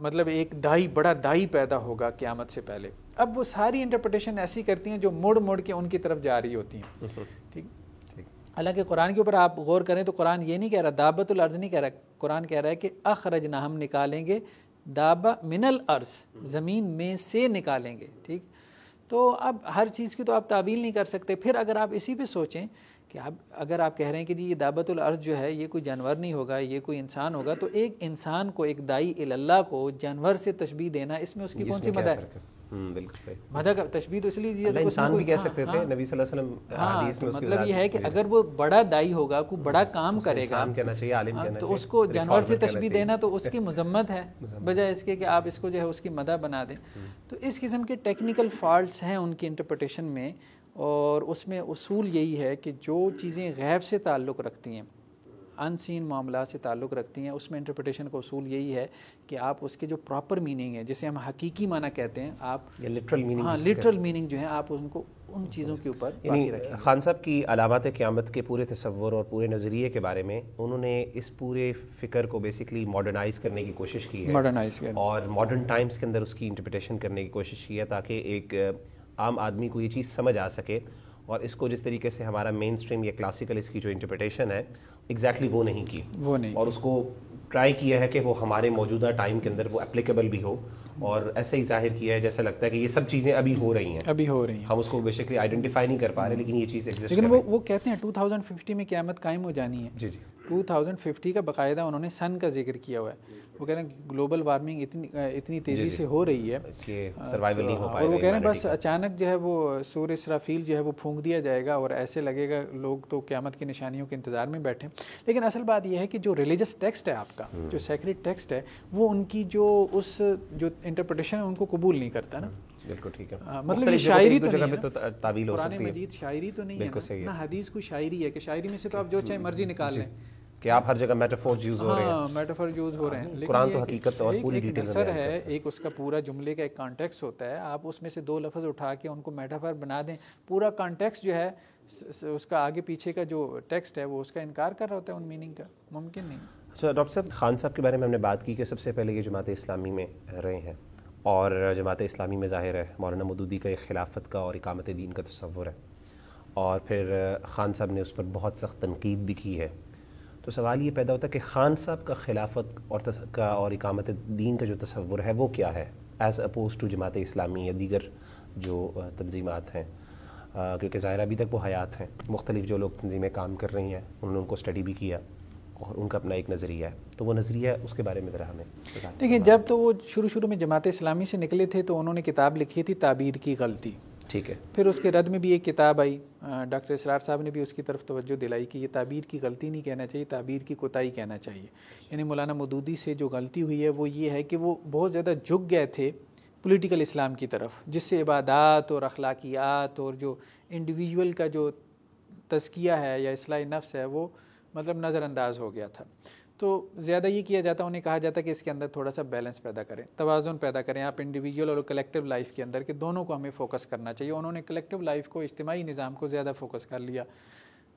मतलब एक दाई बड़ा दाई पैदा होगा क्यामत से पहले अब वो सारी इंटरप्रटेशन ऐसी करती हैं जो मुड़ मुड़ के उनकी तरफ जा रही होती हैं ठीक हालांकि कुरान के ऊपर आप गौर करें तो कुरान ये नहीं कह रहा दाबतुल अर्ज़ नहीं कह रहा कुरान कह रहा है कि अखरज ना हम निकालेंगे दाबा मिनल अर्ज़ ज़मीन में से निकालेंगे ठीक तो अब हर चीज़ की तो आप तावील नहीं कर सकते फिर अगर आप इसी पे सोचें कि आप अगर आप कह रहे हैं कि जी ये दाबतुल अर्ज जो है ये कोई जानवर नहीं होगा ये कोई इंसान होगा तो एक इंसान को एक दाई अल्लाह को जानवर से तशबी देना इसमें उसकी कौन सी मदद हम्म, तशबी तो इसलिए इंसान भी कह हाँ, सकते थे हाँ। नबी सल्लल्लाहु अलैहि वसल्लम हाँ, मतलब ये है कि अगर वो बड़ा दाई होगा कोई बड़ा काम करेगा कहना चाहिए आलिम कहना तो उसको जानवर से तशबी देना तो उसकी मजम्मत है बजाय इसके कि आप इसको जो है उसकी मदा बना दें हम्म। तो इस किस्म के टेक्निकल फॉल्ट हैं उनकी इंटरप्रटेशन में और उसमें असूल यही है कि जो चीज़ें गैब से ताल्लुक़ रखती हैं अनसीन मामला से ताल्लुक़ रखती हैं उसमें इंटरप्रटेशन का असूल यही है कि आप उसके जो प्रॉपर मीनिंग है जिसे हम हकीकी माना कहते हैं आप लिटरल मीनिंग हाँ लिटरल मीनिंग जो है आप उनको उन चीज़ों के ऊपर खान साहब की अलामत क़्यामत के पूरे तस्वर और पूरे नज़रिए के बारे में उन्होंने इस पूरे फ़िक्र को बेसिकली मॉडर्नाइज करने की कोशिश की है मॉडर्नाइज और मॉडर्न टाइम्स के अंदर उसकी इंटरप्रटेशन करने की कोशिश की है ताकि एक आम आदमी को ये चीज़ समझ आ सके और इसको जिस तरीके से हमारा मेन स्ट्रीम या क्लासिकल इसकी जो इंटरप्रिटेशन है एग्जैक्टली exactly वो नहीं की वो नहीं और उसको ट्राई किया है कि वो हमारे मौजूदा टाइम के अंदर वो एप्लीकेबल भी हो और ऐसे ही जाहिर किया है जैसा लगता है कि ये सब चीज़ें अभी हो रही हैं अभी हो रही हैं हम उसको बेसिकली आइडेंटिफाई नहीं कर पा रहे लेकिन ये चीज़ एग्जिस्ट लेकिन वो वो कहते हैं टू में क्यामत कायम हो जानी है जी जी 2050 का बाकायदा उन्होंने सन का जिक्र किया हुआ है वो कह रहे हैं ग्लोबल वार्मिंग इतनी इतनी तेज़ी से हो रही है कि सर्वाइवल तो नहीं हो हाँ, पाएगा और वो कह रहे हैं बस अचानक जो है वो सूर्य सराफील जो है वो फूंक दिया जाएगा और ऐसे लगेगा लोग तो क़्यामत की निशानियों के इंतज़ार में बैठे लेकिन असल बात यह है कि जो रिलीजस टेक्स्ट है आपका हम्म। जो सेक्रेट टेक्स्ट है वो उनकी जो उस जो इंटरप्रटेशन है उनको कबूल नहीं करता ना हम्म, बिल्कुल ठीक है आ, हाँ, मतलब ये शायरी तो नहीं है तो तावील हो सकती है मजीद शायरी तो नहीं है ना हदीस को शायरी है कि शायरी में से तो आप जो चाहे मर्जी निकाल लें कि आप हर जगह मेटाफोर्स यूज हो रहे हैं मेटाफोर हाँ, यूज हो रहे हैं कुरान तो हकीकत और पूरी डिटेल सर है एक उसका पूरा जुमले का एक कॉन्टेक्स होता है आप उसमें से दो लफ्ज़ उठा के उनको मेटाफर बना दें पूरा कॉन्टेक्स जो है उसका आगे पीछे का जो टेक्स्ट है वो उसका इनकार कर रहा होता है उन मीनिंग का मुमकिन नहीं अच्छा डॉक्टर साहब खान साहब के बारे में हमने बात की कि सबसे पहले ये जमात इस्लामी में रहे हैं और जमात इस्लामी में ज़ाहिर है मौलाना मदूदी का एक खिलाफत का और इकामत दीन का तस्वुर है और फिर ख़ान साहब ने उस पर बहुत सख्त तनकीद भी की है तो सवाल ये पैदा होता है कि खान साहब का खिलाफत और तस, का और इकामत दीन का जो तस्वुर है वो क्या है as opposed to Jamaat Islami या दीगर जो तंजीमत हैं क्योंकि ज़ाहिर अभी तक वो हयात हैं मुख्तलिफ जो लोग तंजीमें काम कर रही हैं उन्होंने उनको स्टडी भी किया और उनका अपना एक नज़रिया है तो वो नज़रिया उसके बारे में ज़रा हमें देखिए जब तो वो शुरू शुरू में जमात इस्लामी से निकले थे तो उन्होंने किताब लिखी थी ताबीर की गलती ठीक है फिर उसके रद्द में भी एक किताब आई डॉक्टर इसरार साहब ने भी उसकी तरफ तवज्जो दिलाई कि ये ताबीर की गलती नहीं कहना चाहिए ताबीर की कोताही कहना चाहिए यानी मौलाना मदूदी से जो गलती हुई है वो ये है कि वो बहुत ज़्यादा झुक गए थे पॉलिटिकल इस्लाम की तरफ जिससे इबादत और अखलाकियात और जो इंडिविजुअल का जो तस्किया है या इसलाह नफ्स है वो मतलब नज़रअंदाज हो गया था तो ज़्यादा ये किया जाता है उन्हें कहा जाता है कि इसके अंदर थोड़ा सा बैलेंस पैदा करें तोज़ुन पैदा करें आप इंडिविजुअल और कलेक्टिव लाइफ के अंदर कि दोनों को हमें फ़ोकस करना चाहिए उन्होंने कलेक्टिव लाइफ को इज्तमाही निज़ाम को ज़्यादा फोकस कर लिया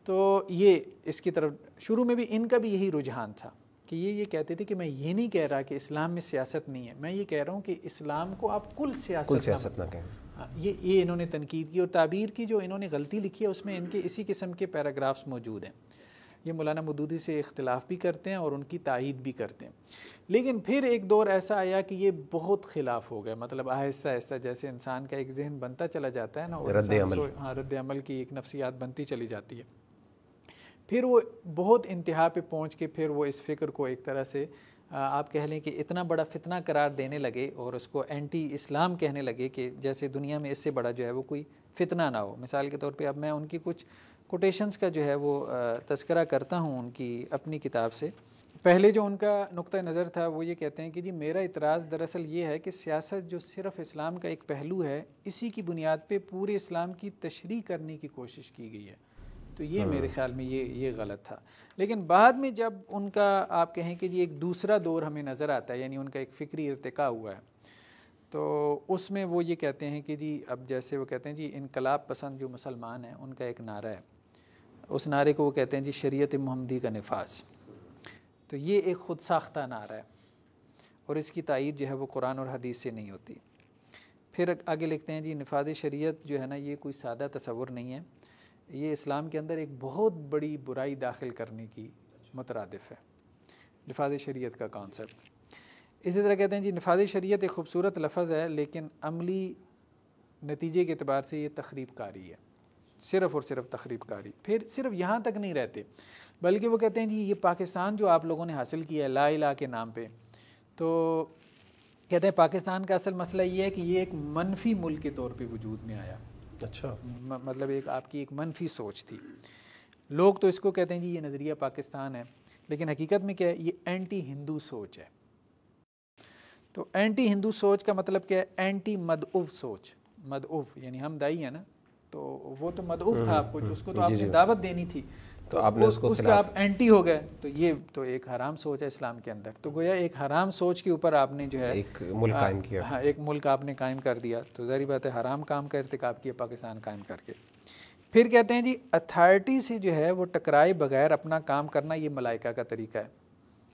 तो ये इसकी तरफ शुरू में भी इनका भी यही रुझान था कि ये ये कहते थे कि मैं ये नहीं कह रहा कि इस्लाम में सियासत नहीं है मैं ये कह रहा हूँ कि इस्लाम को आप कुल सियासत कुल सियासत ना कहें हाँ, ये ये इन्होंने तनकीद की और ताबीर की जो इन्होंने गलती लिखी है उसमें इनके इसी किस्म के पैराग्राफ्स मौजूद हैं ये मौलाना मदूदी से इख्तलाफ भी करते हैं और उनकी तइद भी करते हैं लेकिन फिर एक दौर ऐसा आया कि ये बहुत खिलाफ हो गए मतलब आहिस्ता आहिस्ता जैसे इंसान का एक जहन बनता चला जाता है ना और हाँ रद्द अमल की एक नफसियात बनती चली जाती है फिर वो बहुत इंतहा पे पहुंच के फिर वो इस फिक्र को एक तरह से आप कह लें कि इतना बड़ा फितना करार देने लगे और उसको एंटी इस्लाम कहने लगे कि जैसे दुनिया में इससे बड़ा जो है वो कोई फितना ना हो मिसाल के तौर पे अब मैं उनकी कुछ कोटेशंस का जो है वो तस्करा करता हूँ उनकी अपनी किताब से पहले जो उनका नुक़ नज़र था वो ये कहते हैं कि जी मेरा इतराज़ दरअसल ये है कि सियासत जो सिर्फ़ इस्लाम का एक पहलू है इसी की बुनियाद पे पूरे इस्लाम की तशरी करने की कोशिश की गई है तो ये हाँ। मेरे ख्याल में ये ये गलत था लेकिन बाद में जब उनका आप कहें कि जी एक दूसरा दौर हमें नज़र आता है यानी उनका एक फ़िक्री इरतका हुआ है तो उसमें वो ये कहते हैं कि जी अब जैसे वो कहते हैं जी इनकलाब पसंद जो मुसलमान हैं उनका एक नारा है उस नारे को वो कहते हैं जी शरीयत महमदी का नफाज तो ये एक खुद साख्ता नारा है और इसकी तइद जो है वो कुरान और हदीस से नहीं होती फिर आगे लिखते हैं जी नफाज शरीयत जो है ना ये कोई सादा तस्वुर नहीं है ये इस्लाम के अंदर एक बहुत बड़ी बुराई दाखिल करने की मुतरदफ है नफाज शरीत का कॉन्सेप्ट इसी तरह कहते हैं जी नफाज शरीत एक खूबसूरत लफज है लेकिन अमली नतीजे के अतबार से ये तखरीब कारी है सिर्फ और सिर्फ तकरीबकारी फिर सिर्फ यहाँ तक नहीं रहते बल्कि वो कहते हैं जी ये पाकिस्तान जो आप लोगों ने हासिल किया है ला इला के नाम पे तो कहते हैं पाकिस्तान का असल मसला ये है कि ये एक मनफी मुल्क के तौर पे वजूद में आया अच्छा म, मतलब एक आपकी एक मनफी सोच थी लोग तो इसको कहते हैं जी ये नज़रिया पाकिस्तान है लेकिन हकीकत में क्या है ये एंटी हिंदू सोच है तो एंटी हिंदू सोच का मतलब क्या है एंटी मदउ सोच मदउ यानी हम दाई है ना तो वो तो मदऊफ था हम्म, आपको हम्म, उसको तो आपने दावत देनी थी तो, तो आपने उसको उसके आप एंटी हो गए तो ये तो एक हराम सोच है इस्लाम के अंदर तो गोया एक हराम सोच के ऊपर आपने जो है एक मुल्क कायम किया हाँ एक मुल्क आपने कायम कर दिया तो जहरी बात है हराम काम का इरतकब किया पाकिस्तान कायम करके फिर कहते हैं जी अथॉरिटी से जो है वो टकराए बगैर अपना काम करना ये मलाइका का तरीका है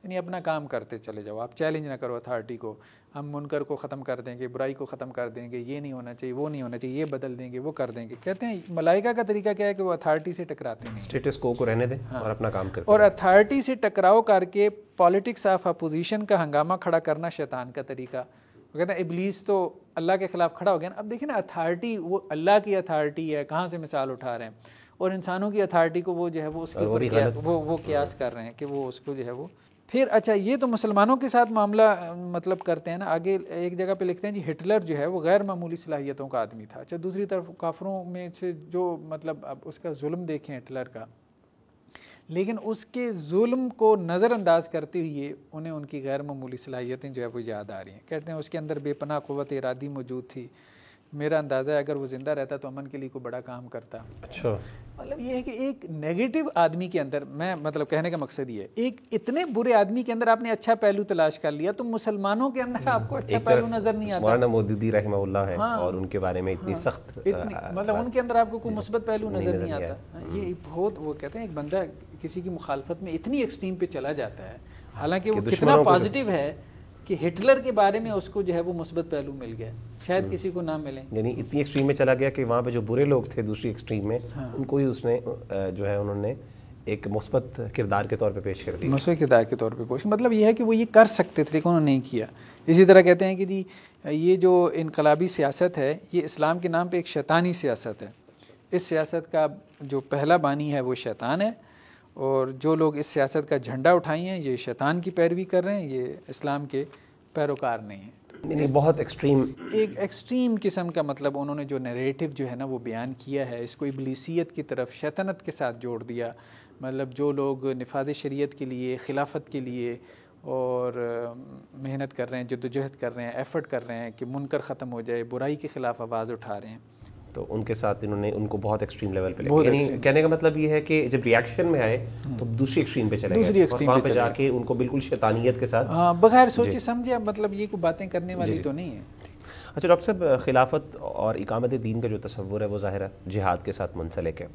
यानी अपना काम करते चले जाओ आप चैलेंज ना करो अथॉरिटी को हम मुनकर को ख़त्म कर देंगे बुराई को ख़त्म कर देंगे ये नहीं होना चाहिए वो नहीं होना चाहिए ये बदल देंगे वो कर देंगे कहते हैं मलाइका का तरीका क्या है कि वो अथॉरिटी से टकराते हैं स्टेटस को को रहने दें हाँ। और अपना काम करें और अथॉरिटी से टकराव करके पॉलिटिक्स ऑफ अपोजिशन का हंगामा खड़ा करना शैतान का तरीका वो कहते हैं इबलीस तो अल्लाह के ख़िलाफ़ खड़ा हो गया ना अब देखिए ना अथॉरिटी वो अल्लाह की अथॉरिटी है कहाँ से मिसाल उठा रहे हैं और इंसानों की अथॉरिटी को वो जो है वो उसके ऊपर वो वो हाँ। क्यास कर रहे हैं कि वो उसको जो है वो फिर अच्छा ये तो मुसलमानों के साथ मामला मतलब करते हैं ना आगे एक जगह पे लिखते हैं जी हिटलर जो है वो गैर मामूली सलाहियतों का आदमी था अच्छा दूसरी तरफ काफरों में से जो मतलब अब उसका जुल्म देखें हिटलर का लेकिन उसके जुल्म को नज़रअंदाज करते हुए उन्हें उनकी गैर मामूली सलाहियतें जो है वो याद आ रही हैं कहते हैं उसके अंदर बेपना क़वत इरादी मौजूद थी मेरा अंदाज़ा है अगर वो ज़िंदा रहता तो अमन के लिए कोई बड़ा काम करता अच्छा मतलब ये है कि एक नेगेटिव आदमी के अंदर मैं मतलब कहने का मकसद ये है एक इतने बुरे आदमी के अंदर आपने अच्छा पहलू तलाश कर लिया तो मुसलमानों के अंदर हम्म। आपको अच्छा पहलू नज़र नहीं आता मौलाना मोदी रहमल्ला है हाँ, और उनके बारे में इतनी हाँ, सख्त मतलब उनके अंदर आपको कोई मुस्बत पहलू नज़र नहीं आता ये हम्म। बहुत वो कहते हैं एक बंदा किसी की मुखालफत में इतनी एक्सट्रीम पे चला जाता है हाँ, हालांकि वो कितना पॉजिटिव है कि हिटलर के बारे में उसको जो है वो मुस्बत पहलू मिल गया शायद हम्म। किसी को ना मिले यानी इतनी एक्सट्रीम में चला गया कि वहाँ पे जो बुरे लोग थे दूसरी एक्सट्रीम में हाँ। उनको ही उसने जो है उन्होंने एक मुस्बत किरदार के तौर पे पेश कर दिया मुस्बत किरदार के तौर पे पेश मतलब ये है कि वो ये कर सकते थे लेकिन उन्होंने नहीं किया इसी तरह कहते हैं कि जी ये जो इनकलाबी सियासत है ये इस्लाम के नाम पर एक शैतानी सियासत है इस सियासत का जो पहला बानी है वो शैतान है और जो लोग इस सियासत का झंडा उठाई हैं ये शैतान की पैरवी कर रहे हैं ये इस्लाम के पैरोकार नहीं है नहीं बहुत एक्सट्रीम एक एक्सट्रीम किस्म का मतलब उन्होंने जो नरेटिव जो है ना वो बयान किया है इसको इबलीसीत की तरफ शैतनत के साथ जोड़ दिया मतलब जो लोग नफाज शरीत के लिए खिलाफत के लिए और मेहनत कर रहे हैं जदोजहद कर रहे हैं एफ़र्ट कर रहे हैं कि मुनकर ख़त्म हो जाए बुराई के ख़िलाफ़ आवाज़ उठा रहे हैं तो उनके साथ इन्होंने उनको बहुत एक्सट्रीम लेवल पे यानी कहने का मतलब ये है कि जब रिएक्शन में आए हम्म। तो दूसरी एक्सट्रीम पे चले दूसरी एक्सट्रीम पे, जाके उनको बिल्कुल शैतानियत के साथ हाँ, बगैर सोचे समझे मतलब ये कोई बातें करने वाली तो नहीं है अच्छा डॉक्टर साहब खिलाफत और इकामत दीन का जो तस्वुर है वो ज़ाहिर है जिहाद के साथ मुंसलिक है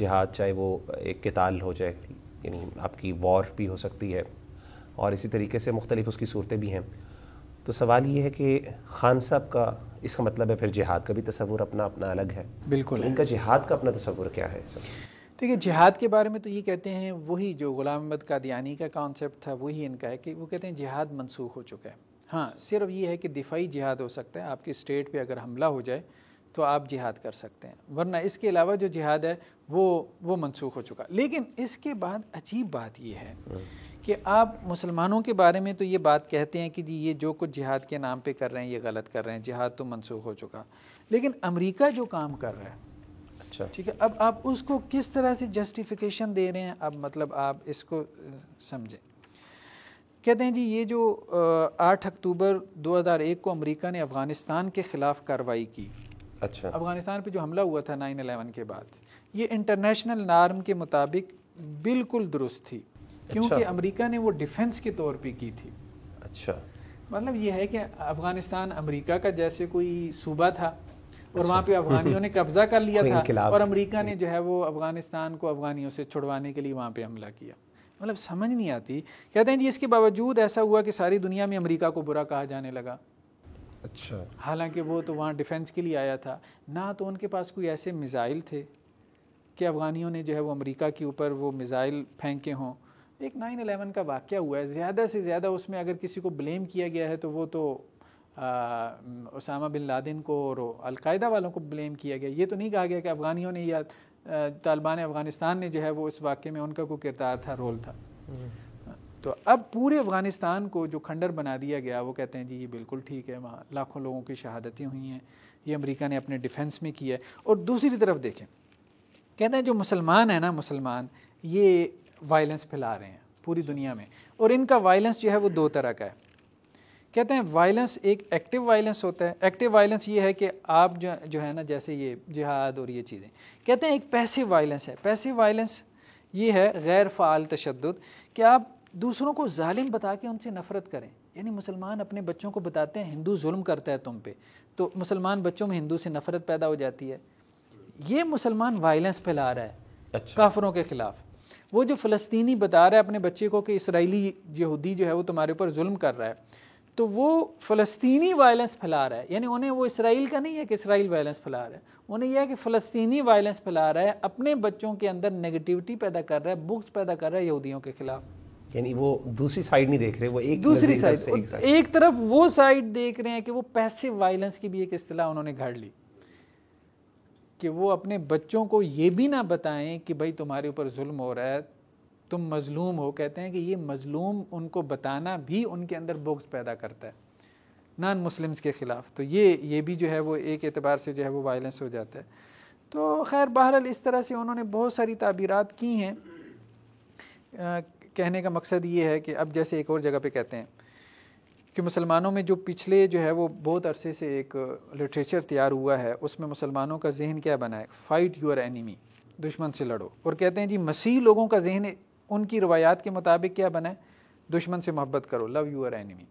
जिहाद चाहे वो एक किताल हो जाए यानी आपकी वॉर भी हो सकती है और इसी तरीके से मुख्तलिफ उसकी सूरतें भी हैं तो सवाल ये है कि खान साहब का इसका मतलब है फिर जिहाद का भी तस्वूर अपना अपना अलग है बिल्कुल इनका जिहाद का अपना तस्वूर क्या है देखिए जिहाद के बारे में तो ये कहते हैं वही जो गुलाम अहमद कादियानी का कॉन्सेप्ट था वही इनका है कि वो कहते हैं जिहाद मनसूख हो चुका है हाँ सिर्फ ये है कि दिफाई जिहाद हो सकता है आपके स्टेट पे अगर हमला हो जाए तो आप जिहाद कर सकते हैं वरना इसके अलावा जो जिहाद है वो वो मनसूख हो चुका लेकिन इसके बाद अजीब बात यह है हम्म। कि आप मुसलमानों के बारे में तो ये बात कहते हैं कि जी ये जो कुछ जिहाद के नाम पे कर रहे हैं ये गलत कर रहे हैं जिहाद तो मनसूख हो चुका लेकिन अमेरिका जो काम कर रहा है अच्छा ठीक है अब आप उसको किस तरह से जस्टिफिकेशन दे रहे हैं अब मतलब आप इसको समझें कहते हैं जी ये जो आठ अक्टूबर 2001 को अमेरिका ने अफ़गानिस्तान के ख़िलाफ़ कार्रवाई की अच्छा अफ़गानिस्तान पे जो हमला हुआ था नाइन अलेवन के बाद ये इंटरनेशनल नार्म के मुताबिक बिल्कुल दुरुस्त थी क्योंकि अच्छा। अमेरिका ने वो डिफेंस के तौर पे की थी अच्छा मतलब ये है कि अफगानिस्तान अमेरिका का जैसे कोई सूबा था और अच्छा। वहाँ पे अफगानियों ने कब्जा कर लिया था और अमेरिका ने जो है वो अफगानिस्तान को अफगानियों से छुड़वाने के लिए वहाँ पे हमला किया मतलब समझ नहीं आती कहते हैं जी इसके बावजूद ऐसा हुआ कि सारी दुनिया में अमेरिका को बुरा कहा जाने लगा अच्छा हालांकि वो तो वहाँ डिफेंस के लिए आया था ना तो उनके पास कोई ऐसे मिज़ाइल थे कि अफगानियों ने जो है वो अमेरिका के ऊपर वो मिज़ाइल फेंके हों एक नाइन अलेवन का वाक्य हुआ है ज़्यादा से ज़्यादा उसमें अगर किसी को ब्लेम किया गया है तो वो तो उसामा बिन लादेन को और अलकायदा वालों को ब्लेम किया गया ये तो नहीं कहा गया कि अफ़गानियों ने या तालिबान अफ़गानिस्तान ने जो है वो इस वाक्य में उनका कोई किरदार था रोल था तो अब पूरे अफ़गानिस्तान को जो खंडर बना दिया गया वो कहते हैं जी ये बिल्कुल ठीक है वहाँ लाखों लोगों की शहादतें हुई हैं ये अमेरिका ने अपने डिफेंस में किया है और दूसरी तरफ देखें कहते हैं जो मुसलमान है ना मुसलमान ये वायलेंस फैला रहे हैं पूरी दुनिया में और इनका वायलेंस जो है वो दो तरह का है कहते हैं वायलेंस एक एक्टिव वायलेंस होता है एक्टिव वायलेंस ये है कि आप जो जो है ना जैसे ये जिहाद और ये चीज़ें कहते हैं एक पैसिव वायलेंस है पैसिव वायलेंस ये है गैर फ़ाल तशद कि आप दूसरों को ालिम बता के उनसे नफ़रत करें यानी मुसलमान अपने बच्चों को बताते हैं हिंदू जुल्म करता है तुम पे तो मुसलमान बच्चों में हिंदू से नफ़रत पैदा हो जाती है ये मुसलमान वायलेंस फैला रहा है अच्छा। काफरों के ख़िलाफ़ वो जो फ़लस्तीनी बता रहा है अपने बच्चे को कि इसराइली यहूदी जो है वो तुम्हारे ऊपर जुल्म कर रहा है तो वो फ़लस्तीनी वायलेंस फैला रहा है यानी उन्हें वो इसराइल का नहीं है कि इसराइल वायलेंस फैला रहा है उन्हें यह है कि फलस्तनी वायलेंस फैला रहा है अपने बच्चों के अंदर नेगेटिविटी पैदा कर रहा है बुक्स पैदा कर रहा है यहूदियों के खिलाफ यानी वो दूसरी साइड नहीं देख रहे वो एक दूसरी साइड एक तरफ वो साइड देख रहे हैं कि वो पैसे वायलेंस की भी एक असलाह उन्होंने घड़ ली कि वो अपने बच्चों को ये भी ना बताएं कि भाई तुम्हारे ऊपर जुल्म हो रहा है तुम मज़लूम हो कहते हैं कि ये मज़लूम उनको बताना भी उनके अंदर बोक्स पैदा करता है नान मुस्लिम्स के ख़िलाफ़ तो ये ये भी जो है वो एक एतबार से जो है वो वायलेंस हो जाता है तो खैर बहरहाल इस तरह से उन्होंने बहुत सारी तबीरत की हैं कहने का मकसद ये है कि अब जैसे एक और जगह पे कहते हैं कि मुसलमानों में जो पिछले जो है वो बहुत अरसे से एक लिटरेचर तैयार हुआ है उसमें मुसलमानों का जहन क्या बना है फ़ाइट यूर एनिमी दुश्मन से लड़ो और कहते हैं जी मसीह लोगों का जहन उनकी रवायात के मुताबिक क्या बना है दुश्मन से मोहब्बत करो लव यूर एनिमी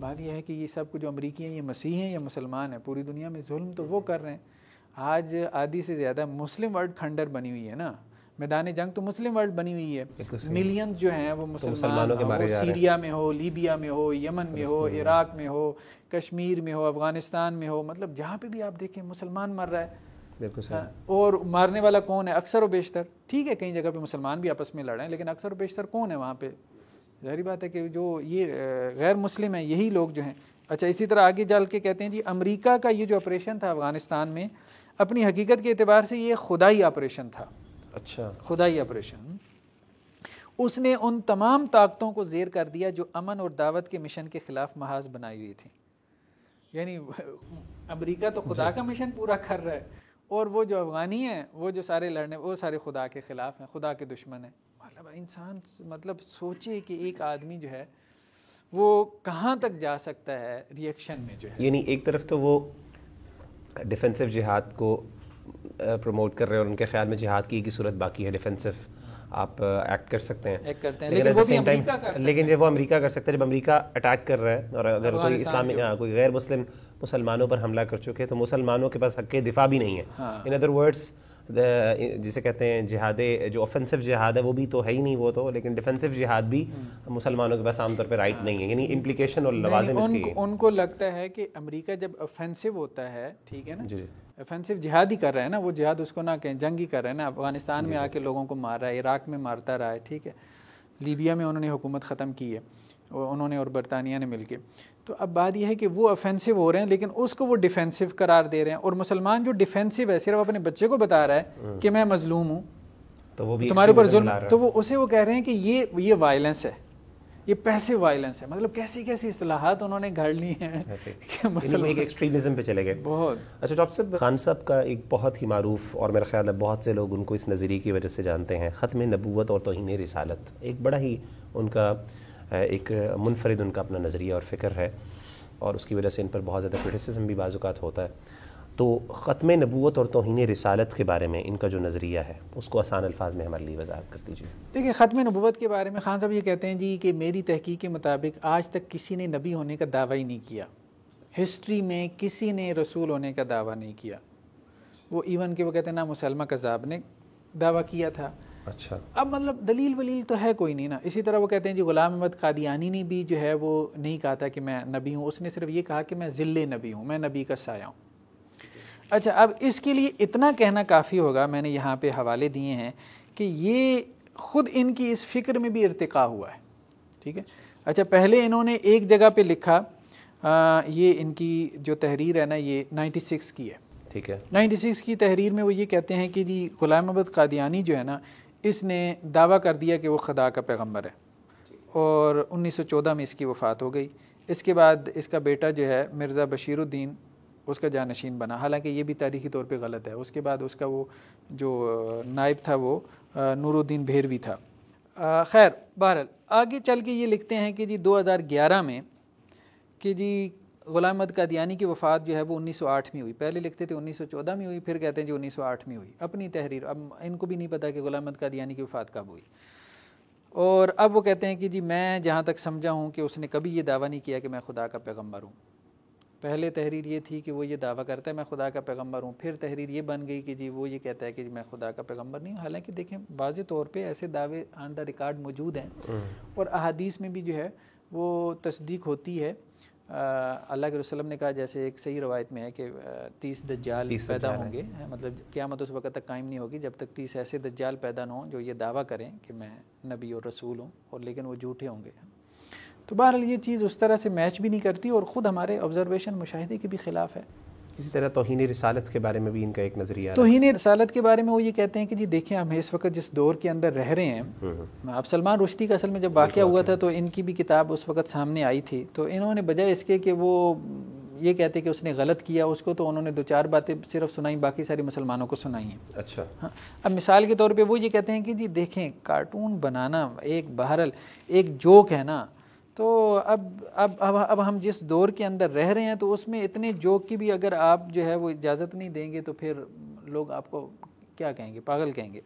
बात यह है कि ये सब कुछ जो अमरीकी हैं ये मसीह हैं या मुसलमान हैं पूरी दुनिया में जुल्म तो वो कर रहे हैं आज आधी से ज़्यादा मुस्लिम वर्ल्ड खंडर बनी हुई है ना मैदान जंग तो मुस्लिम वर्ल्ड बनी हुई है मिलियन जो हैं वो तो मुसलमान सीरिया में हो लीबिया में हो यमन में हो इराक में हो कश्मीर में हो अफ़गानिस्तान में हो मतलब जहाँ पे भी आप देखें मुसलमान मर रहा है हाँ, और मारने वाला कौन है अक्सर व बेशतर ठीक है कई जगह पे मुसलमान भी आपस में लड़ रहे हैं लेकिन अक्सर व बेशतर कौन है वहाँ पे जहरी बात है कि जो ये गैर मुस्लिम है यही लोग जो हैं अच्छा इसी तरह आगे चल के कहते हैं जी अमरीका का ये जो ऑपरेशन था अफ़गानिस्तान में अपनी हकीकत के अतबार से ये खुदाई ऑपरेशन था अच्छा खुदाई ऑपरेशन उसने उन तमाम ताकतों को जेर कर दिया जो अमन और दावत के मिशन के ख़िलाफ़ महाज बनाई हुई थी यानी अमेरिका तो खुदा का मिशन पूरा कर रहा है और वो जो अफ़गानी हैं वो जो सारे लड़ने वो सारे खुदा के ख़िलाफ़ हैं खुदा के दुश्मन हैं मतलब इंसान मतलब सोचे कि एक आदमी जो है वो कहाँ तक जा सकता है रिएक्शन में जो है यानी एक तरफ तो वो डिफेंसिव जिहाद को प्रमोट कर रहे हैं और उनके ख्याल में जिहाद की एक ही सूरत बाकी है डिफेंसिव आप एक्ट कर सकते हैं एक्ट करते हैं लेकिन, लेकिन वो भी अमेरिका कर लेकिन जब वो अमेरिका कर सकते हैं जब अमेरिका अटैक कर रहा है और अगर कोई इस्लामी हाँ, कोई गैर मुस्लिम मुसलमानों पर हमला कर चुके हैं तो मुसलमानों के पास हक के दिफा भी नहीं है इन अदर वर्ड्स जिसे कहते हैं जिहाद जो ऑफेंसिव जिहाद है वो भी तो है ही नहीं वो तो लेकिन डिफेंसिव जिहाद भी हम्म। मुसलमानों के पास आमतौर पर राइट हाँ। नहीं है यानी इम्प्लीकेशन और लवाजम इसकी उनको लगता है कि अमेरिका जब ऑफेंसिव होता है ठीक है ना ऑफेंसिव जिहाद ही कर रहा है ना वो जिहाद उसको ना कहें जंग ही कर रहे हैं ना अफगानिस्तान में आके लोगों को मार रहा है इराक में मारता रहा है ठीक है लीबिया में उन्होंने हुकूमत ख़त्म की है उन्होंने और बरतानिया ने के तो अब बात यह है कि वो ऑफेंसिव हो रहे हैं लेकिन उसको वो डिफेंसिव करार दे रहे हैं और मुसलमान जो डिफेंसिव है सिर्फ अपने बच्चे को बता रहा है हाँ। कि मैं मजलूम हूँ तो वो भी तुम्हारे ऊपर जुल्म तो वो उसे वो कह रहे हैं कि ये ये वायलेंस है ये पैसिव वायलेंस है मतलब कैसी कैसी असलाहत उन्होंने घर ली है एक एक्सट्रीमिज्म पे चले गए बहुत अच्छा डॉक्टर साहब खान साहब का एक बहुत ही मरूफ और मेरा ख्याल है बहुत से लोग उनको इस नज़रिए की वजह से जानते हैं ख़त्म नबूत और तोहन रिसालत एक बड़ा ही उनका एक मुनफरद उनका अपना नज़रिया और फ़िक्र है और उसकी वजह से इन पर बहुत ज़्यादा क्रिटिसिज्म भी बाज़ात होता है तो ख़त्म नबूत और तोहन रसालत के बारे में इनका जो नज़रिया है उसको आसान अल्फाज में हमारे लिए वजाहत कर दीजिए देखिए ख़त्म नबूत के बारे में खान साहब ये कहते हैं जी कि मेरी तहकीक के मुताबिक आज तक किसी ने नबी होने का दावा ही नहीं किया हिस्ट्री में किसी ने रसूल होने का दावा नहीं किया वो इवन के वो कहते हैं ना मुसलमा कज़ाब ने दावा किया था अच्छा अब मतलब दलील वलील तो है कोई नहीं ना इसी तरह वो कहते हैं जी गुलाम अहमद कादियानी ने भी जो है वो नहीं कहा था कि मैं नबी हूँ उसने सिर्फ ये कहा कि मैं ज़िले नबी हूँ मैं नबी का साया हूँ अच्छा अब इसके लिए इतना कहना काफ़ी होगा मैंने यहाँ पे हवाले दिए हैं कि ये ख़ुद इनकी इस फ़िक्र में भी इरतका हुआ है ठीक है अच्छा पहले इन्होंने एक जगह पे लिखा आ, ये इनकी जो तहरीर है ना ये 96 की है ठीक है 96 की तहरीर में वो ये कहते हैं कि जी ग़ुलाम अहमद कादियानी जो है ना इसने दावा कर दिया कि वो खुदा का पैगम्बर है और उन्नीस में इसकी वफ़ात हो गई इसके बाद इसका बेटा जो है मिर्ज़ा बशीरुद्दीन उसका जानशीन बना हालांकि ये भी तारीखी तौर पे गलत है उसके बाद उसका वो जो नायब था वो नूरुद्दीन भेरवी था खैर बहरल आगे चल के ये लिखते हैं कि जी 2011 में कि जी गुलाम अहमद कादियानी की वफ़ात जो है वो 1908 में हुई पहले लिखते थे 1914 में हुई फिर कहते हैं जी 1908 में हुई अपनी तहरीर अब इनको भी नहीं पता कि गुलाम अहमद कादियानी की वफ़ात कब हुई और अब वो कहते हैं कि जी मैं जहाँ तक समझा हूँ कि उसने कभी ये दावा नहीं किया कि मैं खुदा का पैगम्बर हूँ पहले तहरीर ये थी कि वो ये दावा करता है मैं खुदा का पैगम्बर हूँ फिर तहरीर ये बन गई कि जी वो ये कहता है कि मैं खुदा का पैगम्बर नहीं हूँ हालांकि देखें वाज तौर पर ऐसे दावे आन द रिकॉर्ड मौजूद हैं हम्म। और अहादीस में भी जो है वो तस्दीक होती है अल्लाह के रसलम ने कहा जैसे एक सही रवायत में है कि तीस दज्जाल तीस पैदा होंगे हाँ। मतलब क़्यामत उस वक्त तक कायम नहीं होगी जब तक तीस ऐसे दज्जाल पैदा ना हों जो ये दावा करें कि मैं नबी और रसूल हूँ और लेकिन वो झूठे होंगे तो बहरहाल ये चीज़ उस तरह से मैच भी नहीं करती और ख़ुद हमारे ऑब्जर्वेशन मुशाहे के भी ख़िलाफ़ है इसी तरह तोहन रसालत के बारे में भी इनका एक नज़रिया तोहन रसालत के बारे में वो ये कहते हैं कि जी देखें हम इस वक्त जिस दौर के अंदर रह रहे हैं अब हम्म, हम्म। सलमान रुश्ती का असल में जब वाक़ हुआ था तो इनकी भी किताब उस वक्त सामने आई थी तो इन्होंने बजाय इसके कि वो ये कहते कि उसने गलत किया उसको तो उन्होंने दो चार बातें सिर्फ सुनाई बाकी सारी मुसलमानों को सुनाई हैं अच्छा हाँ अब मिसाल के तौर पे वो ये कहते हैं कि जी देखें कार्टून बनाना एक बहरल एक जोक है ना तो अब अब अब अब हम जिस दौर के अंदर रह रहे हैं तो उसमें इतने जोक की भी अगर आप जो है वो इजाज़त नहीं देंगे तो फिर लोग आपको क्या कहेंगे पागल कहेंगे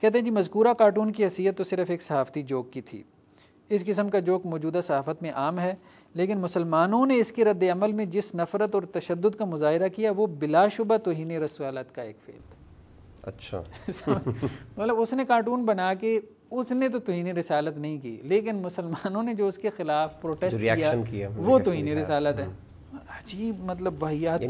कहते हैं जी मजकूरा कार्टून की हैसियत तो सिर्फ़ एक सहाफ़ती जोक की थी इस किस्म का जोक मौजूदा सहाफ़त में आम है लेकिन मुसलमानों ने इसके रद्द अमल में जिस नफ़रत और तशद का मुजाहरा किया वो बिलाशुबा तोहन रसवालत का एक फेल था अच्छा मतलब उसने कार्टून बना के उसने तो तोहन रसालत नहीं की लेकिन मुसलमानों ने जो उसके खिलाफ प्रोटेस्ट किया, किया वो तोहन रसालत है हाँ। अजीब मतलब वाहियात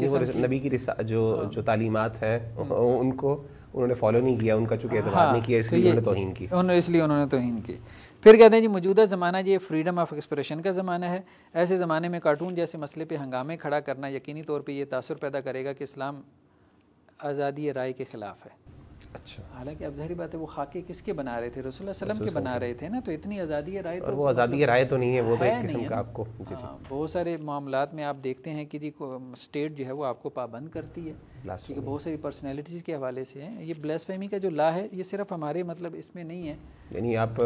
नबी की जो हाँ। जो तालीमत है हम्म। उनको उन्होंने फॉलो नहीं किया उनका चूँकि हाँ, नहीं किया तो इसलिए उन्होंने तोहन की उन्होंने इसलिए उन्होंने तोहन की फिर कहते हैं जी मौजूदा ज़माना ये फ्रीडम ऑफ एक्सप्रेशन का ज़माना है ऐसे ज़माने में कार्टून जैसे मसले पे हंगामे खड़ा करना यकीनी तौर पे ये तासर पैदा करेगा कि इस्लाम आज़ादी राय के ख़िलाफ़ है अच्छा हालांकि अब जहरी बात है वो खाके किसके बना रहे थे रसूल सलम के बना रहे थे ना तो इतनी आज़ादी राय तो वो आज़ादी राय तो नहीं है वो तो एक किस्म का आपको हाँ, बहुत सारे मामला में आप देखते हैं कि जी स्टेट जो है वो आपको पाबंद करती है क्योंकि बहुत सारी पर्सनैलिटीज़ के हवाले से है ये ब्लेसफेमी का जो ला है ये सिर्फ हमारे मतलब इसमें नहीं है यानी आप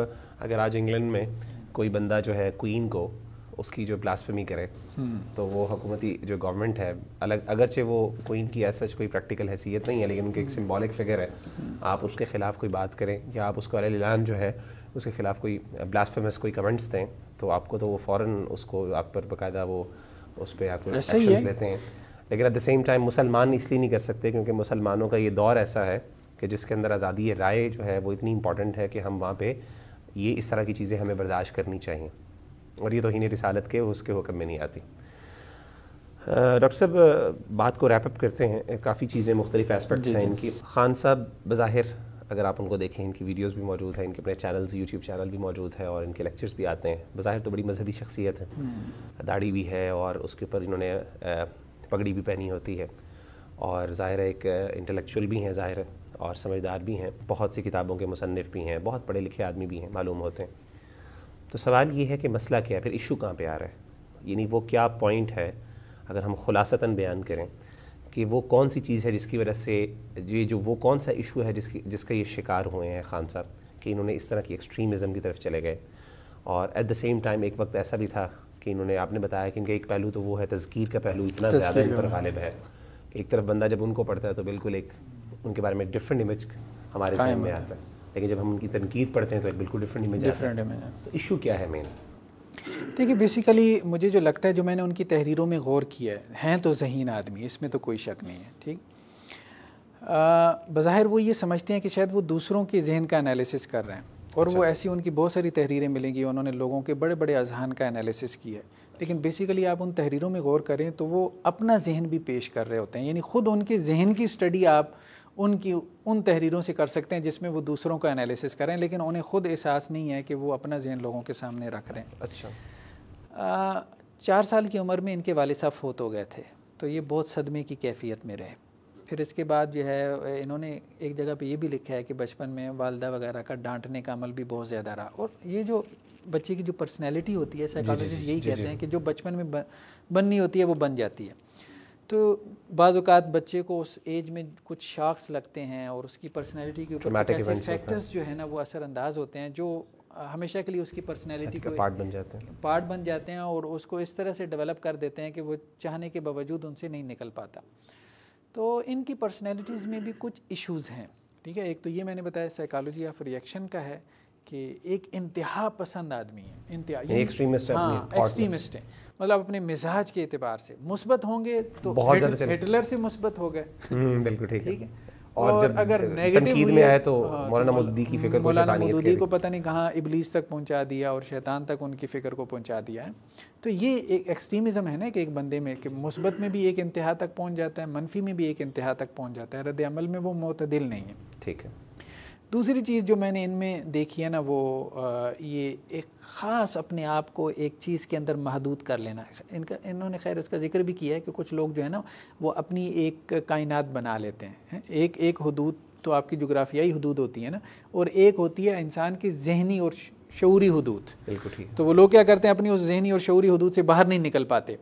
अगर आज इंग्लैंड में कोई बंदा जो है क्वीन को उसकी जो ब्लास्फेमी करे हम्म। तो वो हकूमती जो गवर्नमेंट है अलग अगरचे वो कोई की ऐसा कोई प्रैक्टिकल हैसियत नहीं है लेकिन उनकी एक सिम्बॉलिक हम्म। फिगर है हम्म। आप उसके ख़िलाफ़ कोई बात करें या आप उसको अलान जो है उसके ख़िलाफ़ कोई ब्लास्फेमस कोई कमेंट्स दें तो आपको तो वो फ़ौर उसको आप पर बाकायदा वो उस पर आप एक्शन लेते हैं लेकिन एट द सेम टाइम मुसलमान इसलिए नहीं कर सकते क्योंकि मुसलमानों का ये दौर ऐसा है कि जिसके अंदर आज़ादी राय जो है वो इतनी इम्पॉर्टेंट है कि हम वहाँ पे ये इस तरह की चीज़ें हमें बर्दाश्त करनी चाहिए और ये तो नहीं रिसालत के उसके हुक्म में नहीं आती डॉक्टर साहब बात को रैपअप करते हैं काफ़ी चीज़ें मुख्तलिफ एस्पेक्ट्स हैं इनकी खान साहब बज़ाहिर अगर आप उनको देखें इनकी वीडियोस भी मौजूद हैं इनके अपने चैनल्स यूट्यूब चैनल भी मौजूद है और इनके लेक्चर्स भी आते हैं बज़ाहिर तो बड़ी मजहबी शख्सियत है हम्म। दाढ़ी भी है और उसके ऊपर इन्होंने पगड़ी भी पहनी होती है और ज़ाहिर एक इंटेलेक्चुअल भी हैं ज़ाहिर और समझदार भी हैं बहुत सी किताबों के मुसनफ़ भी हैं बहुत पढ़े लिखे आदमी भी हैं मालूम होते हैं तो सवाल ये है कि मसला क्या है फिर इशू कहाँ पे आ रहा है यानी वो क्या पॉइंट है अगर हम खुलासता बयान करें कि वो कौन सी चीज़ है जिसकी वजह से ये जो वो कौन सा इशू है जिसकी जिसका ये शिकार हुए हैं खान साहब कि इन्होंने इस तरह की एक्सट्रीमिज़म की तरफ चले गए और एट द सेम टाइम एक वक्त ऐसा भी था कि इन्होंने आपने बताया कि इनका एक पहलू तो वो है तस्कीर का पहलू इतना ज़्यादा इन पर गालिब है एक तरफ बंदा जब उनको पढ़ता है तो बिल्कुल एक उनके बारे में डिफरेंट इमेज हमारे सामने आता है लेकिन जब हम उनकी तनकीद पढ़ते हैं तो एक बिल्कुल डिफरेंट इमेज डिफरेंट इमेज तो इशू क्या है मेन देखिए बेसिकली मुझे जो लगता है जो मैंने उनकी तहरीरों में गौर किया है हैं तो जहीन आदमी इसमें तो कोई शक नहीं है ठीक बाहिर वो ये समझते हैं कि शायद वो दूसरों के जहन का एनालिसिस कर रहे हैं और वो अच्छा। ऐसी उनकी बहुत सारी तहरीरें मिलेंगी उन्होंने लोगों के बड़े बड़े अजहान का एनालिसिस किया है लेकिन बेसिकली आप उन तहरीरों में गौर करें तो वो अपना जहन भी पेश कर रहे होते हैं यानी ख़ुद उनके जहन की स्टडी आप उनकी उन तहरीरों से कर सकते हैं जिसमें वो दूसरों का एनालिसिस करें लेकिन उन्हें ख़ुद एहसास नहीं है कि वो अपना जहन लोगों के सामने रख रहे हैं अच्छा आ, चार साल की उम्र में इनके वाल साहब फोत हो गए थे तो ये बहुत सदमे की कैफियत में रहे फिर इसके बाद जो है इन्होंने एक जगह पे ये भी लिखा है कि बचपन में वालदा वगैरह का डांटने का अमल भी बहुत ज़्यादा रहा और ये जो बच्चे की जो पर्सनैलिटी होती है साइकोलॉजिस्ट यही कहते हैं कि जो बचपन में बननी होती है वो बन जाती है तो बाज़ात बच्चे को उस एज में कुछ शार्क्स लगते हैं और उसकी पर्सनैलिटी के ऊपर ऐसे फैक्टर्स जो है ना वो असरअंदाज होते हैं जो हमेशा के लिए उसकी पर्सनैलिटी अच्छा, को पार्ट बन जाते हैं पार्ट बन जाते हैं और उसको इस तरह से डेवलप कर देते हैं कि वो चाहने के बावजूद उनसे नहीं निकल पाता तो इनकी पर्सनैलिटीज़ में भी कुछ इश्यूज़ हैं ठीक है एक तो ये मैंने बताया साइकोलॉजी ऑफ रिएक्शन का है कि एक इंतहा पसंद आदमी है इंतहा एक्सट्रीमिस्ट हाँ एक्सट्रीमिस्ट हैं मतलब अपने मिजाज के अतबार से मुस्बत होंगे तो हिट, हिटलर से मुस्बत हो गए हम्म, बिल्कुल ठीक है और, और जब अगर नेगेटिव में आए तो, हाँ, तो मौलाना मोदी की फिक्र मौलाना मोदी को पता नहीं कहाँ इबलीस तक पहुँचा दिया और शैतान तक उनकी फिक्र को पहुँचा दिया है तो ये एक एक्सट्रीमिज़म है ना कि एक बंदे में कि मुस्बत में भी एक इंतहा तक पहुँच जाता है मनफी में भी एक इंतहा तक पहुँच जाता है रद्द अमल में वो मतदिल नहीं है ठीक है दूसरी चीज़ जो मैंने इनमें देखी है ना वो ये एक ख़ास अपने आप को एक चीज़ के अंदर महदूद कर लेना इनका इन्होंने खैर उसका जिक्र भी किया है कि कुछ लोग जो है ना वो अपनी एक कायनात बना लेते हैं एक एक हदूद तो आपकी जोग्राफियाई हदूद होती है ना और एक होती है इंसान की जहनी और शौरी हदूद बिल्कुल ठीक तो वो लोग क्या करते हैं अपनी उस जहनी और शौरी हदूद से बाहर नहीं निकल पाते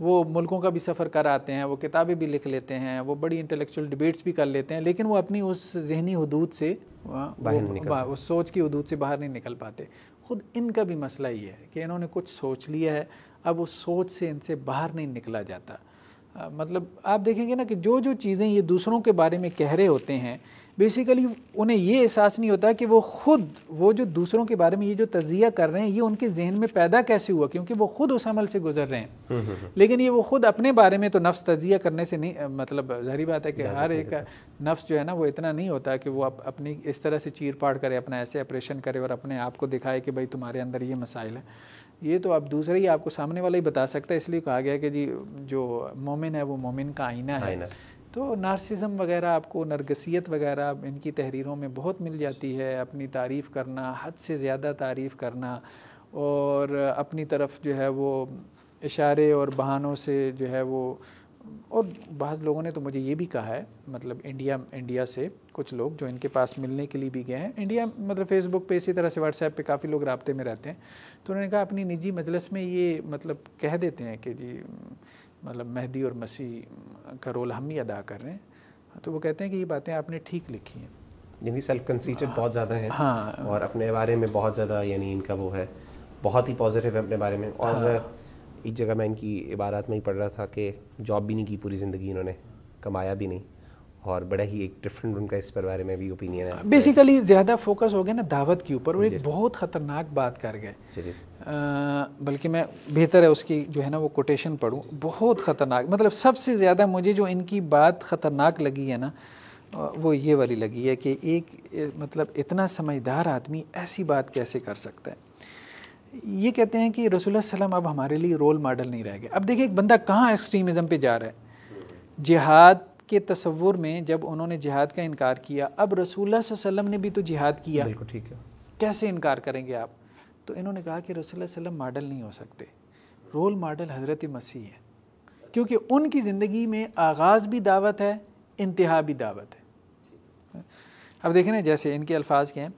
वो मुल्कों का भी सफ़र कर आते हैं वो किताबें भी लिख लेते हैं वो बड़ी इंटेलेक्चुअल डिबेट्स भी कर लेते हैं लेकिन वो अपनी उस जहनी हदूद से बाहर नहीं उस सोच की हदूद से बाहर नहीं निकल पाते ख़ुद इनका भी मसला ये है कि इन्होंने कुछ सोच लिया है अब उस सोच से इनसे बाहर नहीं निकला जाता मतलब आप देखेंगे ना कि जो जो चीज़ें ये दूसरों के बारे में कह रहे होते हैं बेसिकली उन्हें ये एहसास नहीं होता कि वो खुद वो जो दूसरों के बारे में ये जो तजिया कर रहे हैं ये उनके जहन में पैदा कैसे हुआ क्योंकि वो खुद उस अमल से गुजर रहे हैं हम्म, हम्म, हम्म। लेकिन ये वो खुद अपने बारे में तो नफ्स तजिया करने से नहीं मतलब जहरी बात है कि हर एक नफ्स जो है ना वो इतना नहीं होता कि वो अप, अपनी इस तरह से चीर पाड़ करे अपना ऐसे ऑपरेशन करे और अपने आप को दिखाए कि भाई तुम्हारे अंदर ये मसाइल है ये तो आप दूसरे ही आपको सामने वाला ही बता सकता है इसलिए कहा गया कि जी जो मोमिन है वो मोमिन का आईना है तो नार्सिज्म वगैरह आपको नरगसियत वगैरह इनकी तहरीरों में बहुत मिल जाती है अपनी तारीफ़ करना हद से ज़्यादा तारीफ़ करना और अपनी तरफ जो है वो इशारे और बहानों से जो है वो और बहुत लोगों ने तो मुझे ये भी कहा है मतलब इंडिया इंडिया से कुछ लोग जो इनके पास मिलने के लिए भी गए हैं इंडिया मतलब फेसबुक पे इसी तरह से व्हाट्सएप पे काफ़ी लोग रबते में रहते हैं तो उन्होंने कहा अपनी निजी मजलस में ये मतलब कह देते हैं कि जी मतलब मेहदी और मसीह का रोल हम ही अदा कर रहे हैं तो वो कहते हैं कि ये बातें आपने ठीक लिखी हैं यानी सेल्फ कंसीटेड हाँ। बहुत ज़्यादा है हाँ और अपने बारे में बहुत ज़्यादा यानी इनका वो है बहुत ही पॉजिटिव है अपने बारे में और हाँ, एक जगह मैं इनकी इबारत में ही पढ़ रहा था कि जॉब भी नहीं की पूरी ज़िंदगी इन्होंने कमाया भी नहीं और बड़ा ही एक डिफरेंट उनका इस पर बारे में भी ओपिनियन है बेसिकली ज़्यादा फोकस हो गया ना दावत के ऊपर और एक बहुत ख़तरनाक बात कर गए बल्कि मैं बेहतर है उसकी जो है ना वो कोटेशन पढ़ूँ बहुत ख़तरनाक मतलब सबसे ज़्यादा मुझे जो इनकी बात ख़तरनाक लगी है ना वो ये वाली लगी है कि एक मतलब इतना समझदार आदमी ऐसी बात कैसे कर सकता है ये कहते हैं कि रसोल्ला वसम अब हमारे लिए रोल मॉडल नहीं रह गए अब देखिए एक बंदा कहाँ एक्सट्रीमिज़म पे जा रहा है जिहाद के तस्वुर में जब उन्होंने जिहाद का इनकार किया अब रसूल वसम ने भी तो जिहाद किया बिल्कुल ठीक है कैसे इनकार करेंगे आप तो इन्होंने कहा कि रसूल वसल्लम मॉडल नहीं हो सकते रोल मॉडल हज़रत मसीह है क्योंकि उनकी ज़िंदगी में आगाज़ भी दावत है इंतहा भी दावत है अब देखें ना जैसे इनके अल्फाज के हैं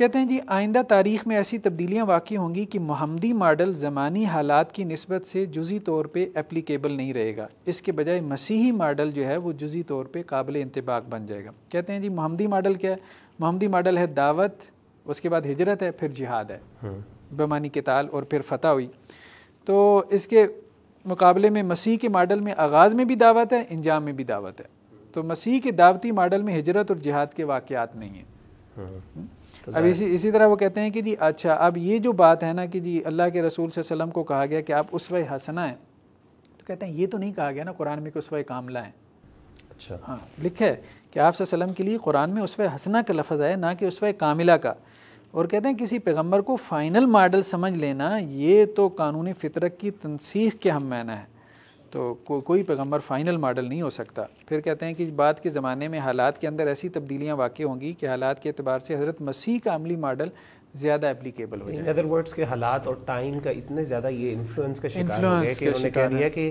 कहते हैं जी आइंदा तारीख में ऐसी तब्दीलियाँ वाकई होंगी कि महमदी मॉडल ज़मानी हालात की नस्बत से जुजी तौर पर एप्लीकेबल नहीं रहेगा इसके बजाय मसीही मॉडल जो है वो जुजी तौर पर काबिल इंतबाक बन जाएगा कहते हैं जी महमदी मॉडल क्या है महमदी मॉडल है दावत उसके बाद हिजरत है फिर जिहाद है हम्म। बेमानी किताल और फिर फतह हुई तो इसके मुकाबले में मसीह के मॉडल में आगाज़ में भी दावत है इंजाम में भी दावत है तो मसीह के दावती मॉडल में हिजरत और जिहाद के वाक़ नहीं हैं हम्म। हम्म। तो अब इसी इसी तरह वो कहते हैं कि जी अच्छा अब ये जो बात है ना कि जी अल्लाह के रसूल वसलम को कहा गया कि आप उस हंसना है तो कहते हैं ये तो नहीं कहा गया ना कुरान में कि उस काम लाएँ अच्छा हाँ लिखे कि आप वसम के लिए कुरान में उस हंसना का लफ्ज़ है ना कि उस कामिला का और कहते हैं किसी पैगम्बर को फ़ाइनल मॉडल समझ लेना ये तो कानूनी फितरत की तनसीख के हम मैना है तो को, कोई पैगम्बर फ़ाइनल मॉडल नहीं हो सकता फिर कहते हैं कि बाद के ज़माने में हालात के अंदर ऐसी तब्दीलियाँ वाक़ होंगी कि हालात के अतबार से हज़रत मसीह का अमली मॉडल ज़्यादा एप्लीकेबल हो जाए अदर वर्ड्स के हालात और टाइम का इतने ज़्यादा ये इन्फ्लुएंस का शिकार हो गया कि उन्होंने कह दिया कि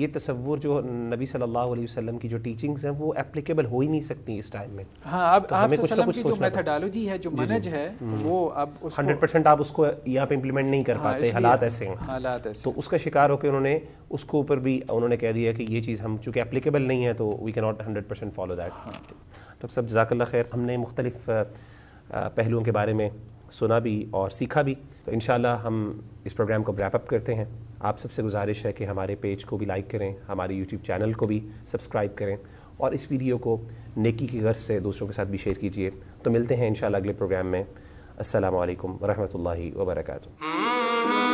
ये तस्वुर जो नबी सल्लल्लाहु अलैहि वसल्लम की जो टीचिंग्स हैं वो एप्लीकेबल हो ही नहीं सकती इस टाइम में हाँ अब तो हमें कुछ ना कुछ सोचना मेथडोलॉजी है जो मनज है हम्म। वो अब हंड्रेड परसेंट आप उसको यहाँ पे इम्प्लीमेंट नहीं कर हाँ, पाते हालात ऐसे हैं हालात ऐसे तो उसका शिकार होकर उन्होंने उसको ऊपर भी उन्होंने कह दिया कि ये चीज़ हम चूँकि एप्लीकेबल नहीं है तो we can not hundred percent follow that तो सब जजाकल्ला खैर हमने मुख्तलिफ़ पहलुओं के बारे में सुना भी और सीखा भी तो इन हम इस प्रोग्राम को रैप अप करते हैं आप सबसे गुजारिश है कि हमारे पेज को भी लाइक करें हमारे यूट्यूब चैनल को भी सब्सक्राइब करें और इस वीडियो को नेकी की गर्ज से दूसरों के साथ भी शेयर कीजिए तो मिलते हैं इन अगले प्रोग्राम में असल वरहमल वर्का